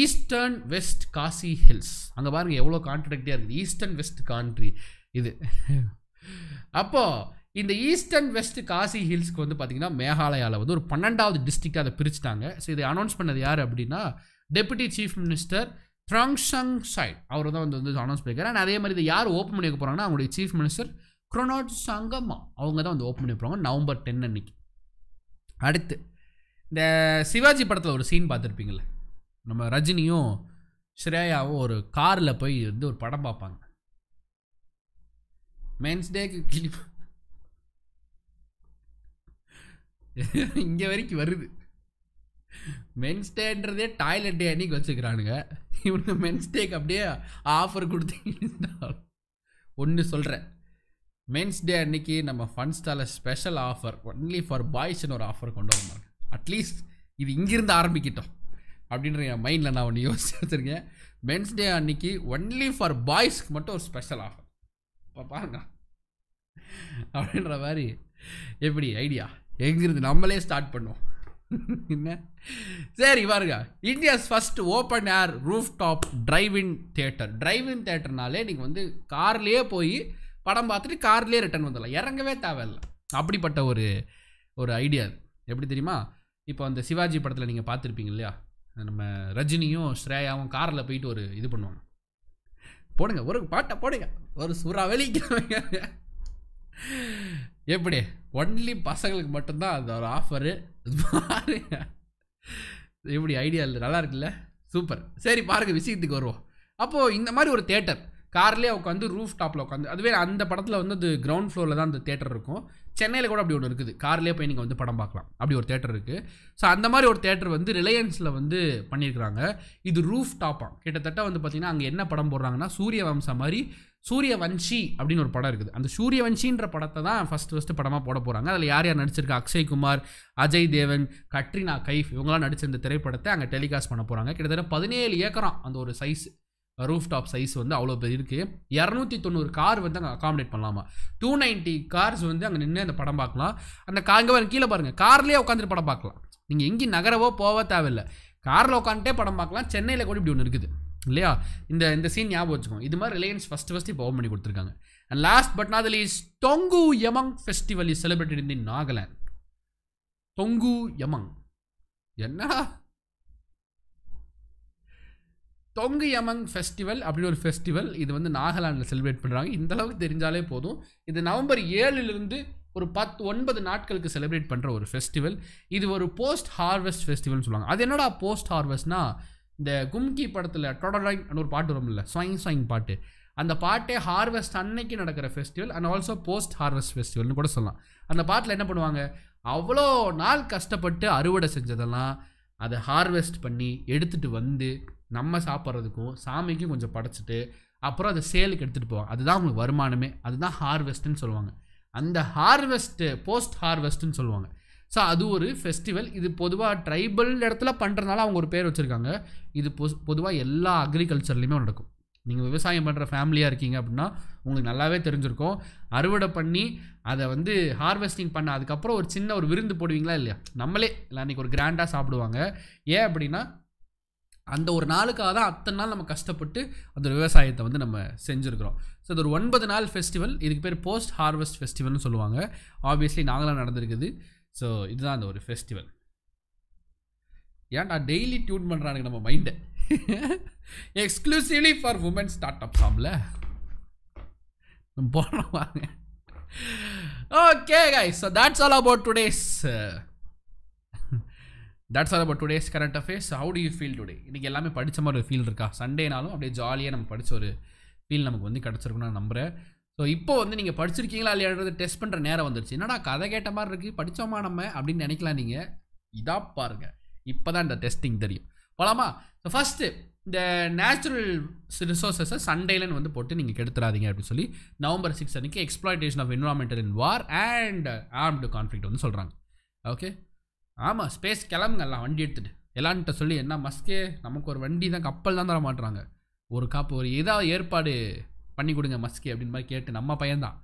ஈஸ்டர்ன் வெஸ்ட் காசி ஹில்ஸ் அங்கே பாருங்கள் எவ்வளோ கான்ட்ராக்டியாக இருக்குது ஈஸ்டர்ன் வெஸ்ட் கான்ட்ரி இது அப்போது இந்த ஈஸ்ட் அண்ட் வெஸ்ட் காசி ஹில்ஸ்க்கு வந்து பார்த்திங்கன்னா மேகாலயாவில் வந்து ஒரு பன்னெண்டாவது டிஸ்ட்ரிக்டாக அதை பிரிச்சுட்டாங்க ஸோ இதை அனௌன்ஸ் பண்ணது யார் அப்படின்னா டெபுட்டி சீஃப் மினிஸ்டர் ட்ராங்ஷங் சைட் அவர் தான் வந்து வந்து அனௌன்ஸ் பண்ணியிருக்காரு அண்ட் அதே மாதிரி இதை யார் ஓப்பன் பண்ணிக்க போகிறாங்கன்னா அவங்களுடைய சீஃப் மினிஸ்டர் குரோனாட் சங்கம்மா அவங்க தான் வந்து ஓப்பன் பண்ணி போகிறாங்க நவம்பர் டென் அன்னைக்கு அடுத்து இந்த சிவாஜி படத்தில் ஒரு சீன் பார்த்துருப்பீங்களே நம்ம ரஜினியும் ஸ்ரேயாவும் ஒரு காரில் போய் வந்து ஒரு படம் பார்ப்பாங்க மென்ஸ்டேக்கு கிளிப்பு இங்கே வரைக்கும் வருது மென்ஸ்டேன்றதே டாய்லெட் டே அன்னைக்கு வச்சுக்கிறானுங்க இவனுக்கு மென்ஸ்டேக்கு அப்படியே ஆஃபர் கொடுத்தீங்கன்னு ஒன்று சொல்கிறேன் மென்ஸ் டே அன்னைக்கு நம்ம ஃபன்ஸ்டால ஸ்பெஷல் ஆஃபர் ஒன்லி ஃபார் பாய்ஸ்னு ஒரு ஆஃபர் கொண்டு வந்தாங்க அட்லீஸ்ட் இது இங்கிருந்து ஆரம்பிக்கிட்டோம் அப்படின்ற என் மைண்டில் நான் ஒன்று யோசிச்சு வச்சுருக்கேன் மென்ஸ் டே அன்னைக்கு ஒன்லி ஃபார் பாய்ஸ்க்கு மட்டும் ஒரு ஸ்பெஷல் ஆஃபர் இப்போ பாருங்க அப்படின்ற மாதிரி எப்படி ஐடியா எங்கிருந்து நம்மளே ஸ்டார்ட் பண்ணுவோம் என்ன சரி பாருங்க India's first open air rooftop drive in theatre drive in தேட்டர்னாலே நீங்கள் வந்து கார்லேயே போய் படம் பார்த்துட்டு கார்லேயே ரிட்டர்ன் வந்துடலாம் இறங்கவே தேவையில்லை அப்படிப்பட்ட ஒரு ஒரு ஐடியா எப்படி தெரியுமா இப்போ அந்த சிவாஜி படத்தில் நீங்கள் பார்த்துருப்பீங்க இல்லையா நம்ம ரஜினியும் ஸ்ரேயாவும் காரில் போயிட்டு ஒரு இது பண்ணுவாங்க போடுங்க ஒரு பாட்டை போடுங்க ஒரு சூறாவளி எப்படி ஒன்லி பசங்களுக்கு மட்டும்தான் அது ஒரு ஆஃபரு எப்படி ஐடியா இல்லை நல்லா இருக்குல்ல சூப்பர் சரி பாருங்கள் விஷயத்துக்கு வருவோம் அப்போது இந்த மாதிரி ஒரு தேட்டர் கார்லேயே உட்காந்து ரூஃப் டாப்பில் உட்காந்து அதுவே அந்த படத்தில் வந்து அது கிரவுண்ட் ஃப்ளோரில் தான் அந்த தேட்டர் இருக்கும் சென்னையில் கூட அப்படி ஒன்று இருக்குது கார்லேயே போய் நீங்கள் வந்து படம் பார்க்கலாம் அப்படி ஒரு தேட்டர் இருக்குது ஸோ அந்த மாதிரி ஒரு தேட்டர் வந்து ரிலையன்ஸில் வந்து பண்ணியிருக்கிறாங்க இது ரூஃப் டாப்பாக கிட்டத்தட்ட வந்து பார்த்திங்கன்னா அங்கே என்ன படம் போடுறாங்கன்னா சூரிய வம்சம் மாதிரி சூரியவன்ஷி அப்படின்னு ஒரு படம் இருக்குது அந்த சூரியவன்ஷின்ற படத்தை தான் ஃபஸ்ட் ஃபஸ்ட்டு படமாக போட போகிறாங்க அதில் யார் யார் நடிச்சிருக்கா அக்ஷய்குமார் அஜய் தேவன் கட்ரினா கைஃப் இவங்களாம் நடிச்சிருந்த திரைப்படத்தை அங்கே டெலிகாஸ்ட் பண்ண போகிறாங்க கிட்டத்தட்ட பதினேழு ஏக்கரம் அந்த ஒரு சைஸ் ரூஃப் டாப் சைஸ் வந்து அவ்வளோ பெரிய இருக்குது இரநூத்தி தொண்ணூறு கார் வந்து அங்கே அகாமடேட் பண்ணலாமா டூ நைன்ட்டி கார்ஸ் வந்து அங்கே நின்று அந்த படம் பார்க்கலாம் அந்த காங்க கீழே பாருங்கள் கார்லேயே உட்காந்துட்டு படம் பார்க்கலாம் நீங்கள் எங்கேயும் நகரவோ போக தேவையில்லை காரில் உட்காந்துட்டே படம் பார்க்கலாம் சென்னையில் கூட இப்படி ஒன்று இருக்குது இல்லையா இந்த இந்த சீன் ஞாபகம் வச்சுக்கோங்க இது மாதிரி ரிலையன்ஸ் ஃபஸ்ட்டு ஃபஸ்ட்டு இப்போ பண்ணி கொடுத்துருக்காங்க and last but not is Tokhu Emong festival is celebrated in the Nagaland Tokhu Emong என்ன தொங்கு யமங் ஃபெஸ்டிவல் அப்படின்னு ஒரு ஃபெஸ்டிவல் இது வந்து நாகாலாண்டில் செலிப்ரேட் பண்ணுறாங்க இந்த அளவுக்கு தெரிஞ்சாலே போதும் இது நவம்பர் ஏழுலேருந்து ஒரு பத்து ஒன்பது நாட்களுக்கு செலிப்ரேட் பண்ணுற ஒரு ஃபெஸ்டிவல் இது ஒரு போஸ்ட் ஹார்வெஸ்ட் ஃபெஸ்டிவல்னு சொல்லுவாங்க அது என்னடா போஸ்ட் ஹார்வெஸ்ட்னா இந்த கும்கி படத்தில் டொடடாய்னு ஒரு பாட்டு வரும்ல ஸ்வாயிங் ஸ்வாயிங் பாட்டு அந்த பாட்டே ஹார்வெஸ்ட் அன்னைக்கு நடக்கிற festival and also post harvest ஃபெஸ்டிவல்னு கூட சொல்லலாம் அந்த பாட்டில் என்ன பண்ணுவாங்க அவ்வளோ நாள் கஷ்டப்பட்டு அறுவடை செஞ்சதெல்லாம் அதை ஹார்வெஸ்ட் பண்ணி எடுத்துகிட்டு வந்து நம்ம சாப்பிட்றதுக்கும் சாமிக்கும் கொஞ்சம் படைச்சிட்டு அப்புறம் அதை சேலுக்கு எடுத்துகிட்டு போவாங்க அதுதான் அவங்களுக்கு வருமானமே அதுதான் ஹார்வெஸ்ட்டுன்னு சொல்லுவாங்க அந்த ஹார்வெஸ்ட்டு போஸ்ட் ஹார்வெஸ்ட்டுன்னு சொல்லுவாங்க ஸோ அது ஒரு ஃபெஸ்டிவல் இது பொதுவாக ட்ரைபல் இடத்துல பண்ணுறதுனால அவங்க ஒரு பேர் வச்சுருக்காங்க இது பொ பொதுவாக எல்லா அக்ரிகல்ச்சர்லேயுமே நடக்கும் நீங்கள் விவசாயம் பண்ணுற ஃபேமிலியாக இருக்கீங்க அப்படின்னா உங்களுக்கு நல்லாவே தெரிஞ்சிருக்கும் அறுவடை பண்ணி அதை வந்து ஹார்வெஸ்டிங் பண்ண அதுக்கப்புறம் ஒரு சின்ன ஒரு விருந்து போடுவீங்களா இல்லையா நம்மளே இல்லை அன்றைக்கி ஒரு கிராண்டாக சாப்பிடுவாங்க ஏன் அப்படின்னா அந்த ஒரு நாளுக்காக தான் அத்தனை நாள் நம்ம கஷ்டப்பட்டு அந்த ஒரு விவசாயத்தை வந்து நம்ம செஞ்சுருக்குறோம் ஸோ இது ஒரு ஒன்பது நாள் ஃபெஸ்டிவல் இதுக்கு பேர் போஸ்ட் ஹார்வெஸ்ட் ஃபெஸ்டிவல்னு சொல்லுவாங்க ஆப்வியஸ்லி நாங்களாம் நடந்திருக்குது ஸோ இதுதான் அந்த ஒரு ஃபெஸ்டிவல் ஏன்டா டெய்லி டியூன் பண்ணுறானுங்க நம்ம மைண்டை exclusively for women startup ஃபார்மில் நம்ம வாங்க okay guys so that's all about today's that's all about today's current affairs how do you feel today இன்றைக்கி எல்லாமே படித்த மாதிரி ஒரு ஃபீல் இருக்கா சண்டேனாலும் அப்படியே ஜாலியாக நம்ம படித்த ஒரு ஃபீல் நமக்கு வந்து கிடச்சிருக்குன்னு நான் நம்புகிறேன் ஸோ இப்போ வந்து நீங்கள் படிச்சிருக்கீங்களா இல்லையான்றது டெஸ்ட் பண்ணுற நேரம் வந்துருச்சு என்னடா கதை கேட்ட மாதிரி இருக்குது படித்தோமா நம்ம அப்படின்னு நினைக்கலாம் நீங்கள் இதாக பாருங்கள் இப்போ தான் இந்த டெஸ்டிங் தெரியும் போலாமா ஸோ ஃபஸ்ட்டு இந்த நேச்சுரல் ரிசோர்ஸஸை சண்டேலன்னு வந்து போட்டு நீங்கள் கெடுத்துறாதீங்க அப்படின்னு சொல்லி நவம்பர் சிக்ஸ் அன்றைக்கி exploitation of environmental in war and armed conflict வந்து சொல்கிறாங்க ஓகே ஆமாம் ஸ்பேஸ் கிளம்புங்கலாம் வண்டி எடுத்துகிட்டு எல்லான்ட்ட சொல்லி என்ன மஸ்கே நமக்கு ஒரு வண்டி தான் கப்பல் தான் தர மாட்டுறாங்க ஒரு காப்பு ஒரு ஏதாவது ஏற்பாடு பண்ணி கொடுங்க மஸ்கே அப்படின்னு மாதிரி கேட்டு நம்ம பையன்தான்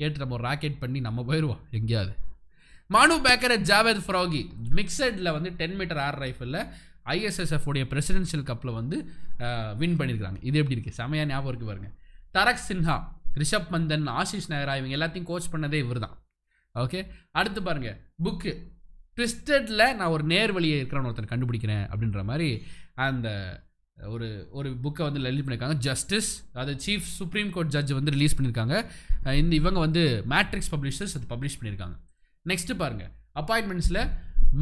கேட்டு நம்ம ஒரு ராக்கெட் பண்ணி நம்ம போயிடுவோம் எங்கேயாவது மானு பேக்கர் ஜாவேத் ஃப்ராகி மிக்சடில் வந்து டென் மீட்டர் ஆர் ரைஃபிளில் ஐஎஸ்எஸ்எஃப் உடைய பிரசிடென்ஷியல் கப்பில் வந்து வின் பண்ணியிருக்காங்க இது எப்படி இருக்குது செமையாக ஞாபகம் இருக்குது பாருங்க தரக் சின்ஹா ரிஷப் மந்தன் ஆஷிஷ் நகரா இவங்க எல்லாத்தையும் கோச் பண்ணதே இவர் தான் ஓகே அடுத்து பாருங்கள் புக்கு ட்விஸ்டடில் நான் ஒரு நேர் வழியை இருக்கிறவன் ஒருத்தன் கண்டுபிடிக்கிறேன் அப்படின்ற மாதிரி அந்த ஒரு ஒரு புக்கை வந்து ரிலீஸ் பண்ணியிருக்காங்க ஜஸ்டிஸ் அது சீஃப் சுப்ரீம் கோர்ட் ஜட்ஜ் வந்து ரிலீஸ் பண்ணியிருக்காங்க இந்த இவங்க வந்து மேட்ரிக்ஸ் பப்ளிஷர்ஸ் அது பப்ளிஷ் பண்ணியிருக்காங்க நெக்ஸ்ட்டு பாருங்கள் அப்பாயின்மெண்ட்ஸில்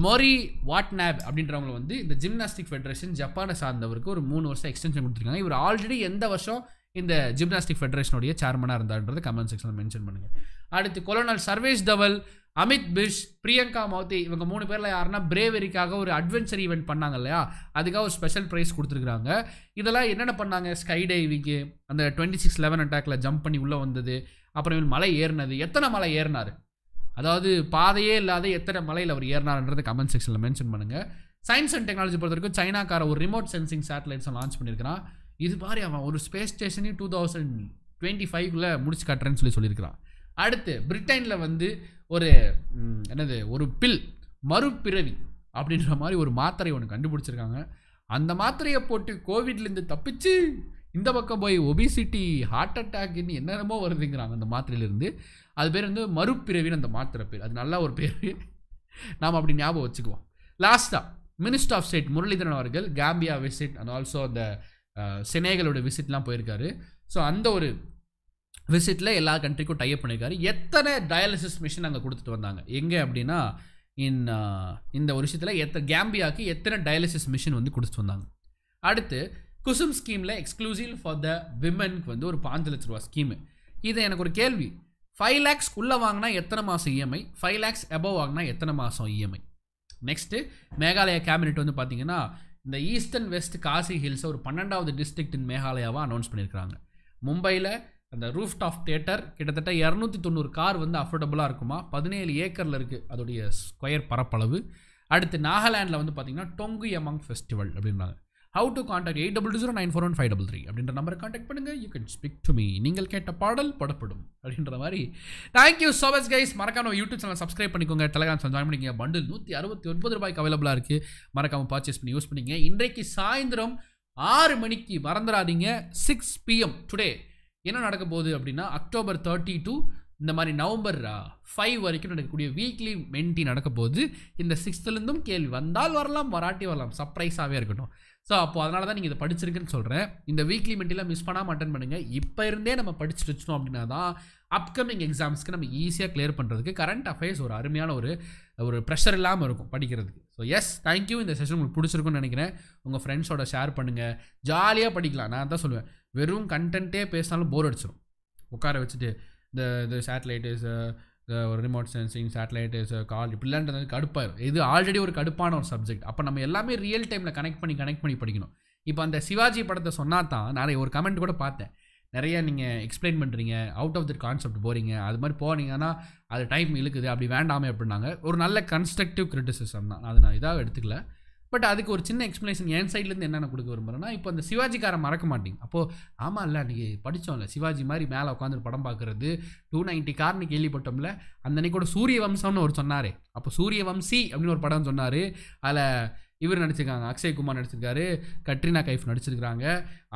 மொரி வாட்னாப் அப்படின்றவங்க வந்து இந்த ஜிம்னாஸ்டிக் ஃபெடரேஷன் ஜப்பானை சார்ந்தவருக்கு ஒரு மூணு வருஷம் எக்ஸ்டென்ஷன் கொடுத்துருக்காங்க இவர் ஆல்ரெடி எந்த வருஷம் இந்த ஜிம்னாஸ்டிக் ஃபெடரேஷனுடைய சேர்மனாக இருந்தார்ன்றது கமெண்ட் செக்ஷனில் மென்ஷன் பண்ணுங்கள் அடுத்து கொலோனல் சர்வேஷ் தவல் அமித் பிஷ் பிரியங்கா மௌத்தி இவங்க மூணு பேரில் யாருன்னா பிரேவரிக்காக ஒரு அட்வென்ச்சர் ஈவெண்ட் பண்ணாங்க இல்லையா அதுக்காக ஒரு ஸ்பெஷல் ப்ரைஸ் கொடுத்துருக்குறாங்க இதெல்லாம் என்னென்ன பண்ணாங்க ஸ்கை டைவிங்கு அந்த டுவெண்ட்டி சிக்ஸ் லெவன் அட்டாக்ல ஜம்ப் பண்ணி உள்ளே வந்தது அப்புறம் இவன் மலை ஏறினது எத்தனை மலை ஏறினார் அதாவது பாதையே இல்லாத எத்தனை மலையில் அவர் ஏறினார்ன்றது கமெண்ட் செக்ஷனில் மென்ஷன் பண்ணுங்கள் சயின்ஸ் அண்ட் டெக்னாலஜி பொறுத்த வரைக்கும் சைனாக்கார ஒரு ரிமோட் சென்சிங் சேட்டலைட்ஸை லான்ச் பண்ணியிருக்கிறான் இது மாதிரி அவன் ஒரு ஸ்பேஸ் ஸ்டேஷனையும் டூ தௌசண்ட் டுவெண்ட்டி ஃபைவ்ல முடிச்சு காட்டுறேன்னு சொல்லி சொல்லியிருக்கிறான் அடுத்து பிரிட்டனில் வந்து ஒரு என்னது ஒரு பில் மறுபிறவி அப்படின்ற மாதிரி ஒரு மாத்திரை ஒன்று கண்டுபிடிச்சிருக்காங்க அந்த மாத்திரையை போட்டு கோவிட்லேருந்து தப்பிச்சு இந்த பக்கம் போய் ஒபிசிட்டி ஹார்ட் அட்டாக்னு என்னென்னமோ வருதுங்கிறாங்க அந்த மாத்திரையிலேருந்து அது பேர் வந்து மறுபிறவின்னு அந்த மாத்திரை பேர் அது நல்லா ஒரு பேர் நாம் அப்படி ஞாபகம் வச்சுக்குவோம் லாஸ்ட்டாக மினிஸ்டர் ஆஃப் ஸ்டேட் முரளிதரன் அவர்கள் கேம்பியா விசிட் அண்ட் ஆல்சோ அந்த சினேகளோட விசிட்லாம் போயிருக்காரு ஸோ அந்த ஒரு விசிட்டில் எல்லா கண்ட்ரிக்கும் டைப் பண்ணியிருக்காரு எத்தனை டயாலிசிஸ் மிஷின் அங்கே கொடுத்துட்டு வந்தாங்க எங்கே அப்படின்னா இன் இந்த ஒரு விஷயத்தில் எத்த கேம்பியாவுக்கு எத்தனை டயாலிசிஸ் மிஷின் வந்து கொடுத்துட்டு வந்தாங்க அடுத்து குசும் ஸ்கீமில் எக்ஸ்க்ளூசிவ் ஃபார் த விமனுக்கு வந்து ஒரு பாஞ்சு லட்ச ரூபா ஸ்கீமு இது எனக்கு ஒரு கேள்வி ஃபைவ் லேக்ஸ் உள்ளே வாங்கினா எத்தனை மாதம் இஎம்ஐ ஃபைவ் லேக்ஸ் அபவ் வாங்கினா எத்தனை மாதம் இஎம்ஐ நெக்ஸ்ட்டு மேகாலயா கேபினெட் வந்து பார்த்தீங்கன்னா இந்த ஈஸ்டர்ன் வெஸ்ட் காசி ஹில்ஸை ஒரு பன்னெண்டாவது டிஸ்ட்ரிக்ட் இன் மேகாலயாவாக அனௌன்ஸ் பண்ணியிருக்கிறாங்க மும்பையில் அந்த ரூஃப் டாப் தேட்டர் கிட்டத்தட்ட இரநூத்தி தொண்ணூறு கார் வந்து அஃபோர்டபுளாக இருக்குமா பதினேழு ஏக்கரில் இருக்குது அதோடைய ஸ்கொயர் பரப்பளவு அடுத்து நாகாலாண்டில் வந்து பார்த்திங்கன்னா டொங்கு எமங் ஃபெஸ்டிவல் அப்படின்றாங்க how to contact eight double zero nine four one five double three அப்படின்ற நம்பரை காண்டாக்ட் பண்ணுங்கள் you can speak to me நீங்கள் கேட்ட பாடல் படப்படும் அப்படின்ற மாதிரி தேங்க்யூ ஸோ மச் கைஸ் மறக்காம யூடியூப் சேனல் சப்ஸ்கிரைப் பண்ணிக்கோங்க டெலகிராம் ஜாயின் பண்ணிக்கோங்க பண்டில் நூற்றி அறுபத்தி ஒன்பது ரூபாய்க்கு அவைலபிளாக இருக்குது மறக்காமல் பர்ச்சேஸ் பண்ணி யூஸ் பண்ணிங்க இன்றைக்கு சாயந்தரம் ஆறு மணிக்கு மறந்துடாதீங்க சிக்ஸ் பிஎம் டுடே என்ன நடக்க போகுது அப்படின்னா அக்டோபர் தேர்ட்டி டூ இந்த மாதிரி நவம்பர் ஃபைவ் வரைக்கும் நடக்கக்கூடிய வீக்லி மென்டி நடக்க போகுது இந்த சிக்ஸ்த்துலேருந்தும் கேள்வி வந்தால் வரலாம் வராட்டி வரலாம் சர்ப்ரைஸாகவே இருக்கட்டும் ஸோ அப்போது அதனால தான் நீங்கள் இதை படிச்சிருக்குன்னு சொல்கிறேன் இந்த வீக்லி மென்டிலாம் மிஸ் பண்ணாமல் அட்டன் பண்ணுங்கள் இப்போ இருந்தே நம்ம படிச்சுட்டு வச்சோம் அப்படின்னா தான் அப்கமிங் எக்ஸாம்ஸ்க்கு நம்ம ஈஸியாக கிளியர் பண்ணுறதுக்கு கரண்ட் அஃபேர்ஸ் ஒரு அருமையான ஒரு ஒரு ப்ரெஷர் இல்லாமல் இருக்கும் படிக்கிறதுக்கு ஸோ எஸ் தேங்க்யூ இந்த செஷன் உங்களுக்கு பிடிச்சிருக்குன்னு நினைக்கிறேன் உங்கள் ஃப்ரெண்ட்ஸோட ஷேர் பண்ணுங்கள் ஜாலியாக படிக்கலாம் நான் தான் சொல்லுவேன் வெறும் கண்டென்ட்டே பேசினாலும் போர் அடிச்சிடும் உட்கார வச்சுட்டு இந்த இந்த சேட்டலைட்டுஸ் uh, ஒரு ரிமோட் சென்சிங் சேட்டலைட்டுஸ் கால் இப்படிலான்றது கடுப்பாயிரும் இது ஆல்ரெடி ஒரு கடுப்பான ஒரு சப்ஜெக்ட் அப்போ நம்ம எல்லாமே ரியல் டைமில் கனெக்ட் பண்ணி கனெக்ட் பண்ணி படிக்கணும் இப்போ அந்த சிவாஜி படத்தை சொன்னால் தான் நிறைய ஒரு கமெண்ட் கூட பார்த்தேன் நிறையா நீங்கள் எக்ஸ்பிளைன் பண்ணுறீங்க அவுட் ஆஃப் தட் கான்செப்ட் போகிறீங்க அது மாதிரி போனீங்கன்னா அது டைம் இழுக்குது அப்படி வேண்டாமே அப்படின்னாங்க ஒரு நல்ல கன்ஸ்ட்ரக்டிவ் கிரிட்டிசிசம் தான் அது நான் இதாக எடுத்துக்கல பட் அதுக்கு ஒரு சின்ன எக்ஸ்ப்ளனேஷன் என் சைட்லேருந்து என்னென்ன கொடுக்க விரும்புகிறேன்னா இப்போ அந்த சிவாஜிக்கார மறக்க மாட்டீங்க அப்போது ஆமாம் இல்லை அன்றைக்கி படித்தோம்ல சிவாஜி மாதிரி மேலே உட்காந்து படம் பார்க்குறது டூ நைன்ட்டி கார்னு கேள்விப்பட்டோம்ல அந்த கூட சூரிய வம்சம்னு ஒரு சொன்னார் அப்போ சூரிய வம்சி அப்படின்னு ஒரு படம் சொன்னார் அதில் இவர் நடிச்சிருக்காங்க அக்ஷய்குமார் நடிச்சிருக்காரு கட்ரினா கைஃப் நடிச்சிருக்கிறாங்க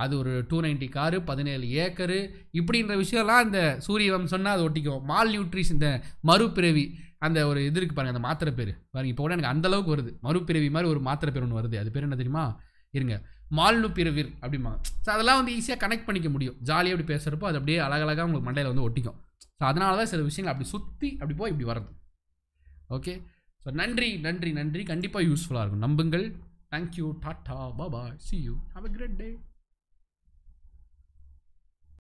அது ஒரு டூ நைன்ட்டி காரு பதினேழு ஏக்கரு இப்படின்ற விஷயம்லாம் இந்த சூரிய வம்சம்னா அது ஒட்டிக்கும் மால் நியூட்ரிஷன் இந்த மறுபிறவி அந்த ஒரு இது இருக்குது பாருங்கள் அந்த மாத்திரை பேர் பாருங்க இப்போ கூட எனக்கு அந்தளவுக்கு வருது மறுபிறவி மாதிரி ஒரு மாத்திரை பேர் ஒன்று வருது அது பேர் என்ன தெரியுமா இருங்க மால்னு பிறவிர் அப்படிம்பாங்க ஸோ அதெல்லாம் வந்து ஈஸியாக கனெக்ட் பண்ணிக்க முடியும் ஜாலியாக அப்படி பேசுகிறப்போ அது அப்படியே அழகழகாக உங்களுக்கு மண்டையில் வந்து ஒட்டிக்கும் ஸோ அதனால தான் சில விஷயங்கள் அப்படி சுற்றி அப்படி போய் இப்படி வர்றது ஓகே ஸோ நன்றி நன்றி நன்றி கண்டிப்பாக யூஸ்ஃபுல்லாக இருக்கும் நம்புங்கள் தேங்க்யூ டாட்டா பாபா see you have a great day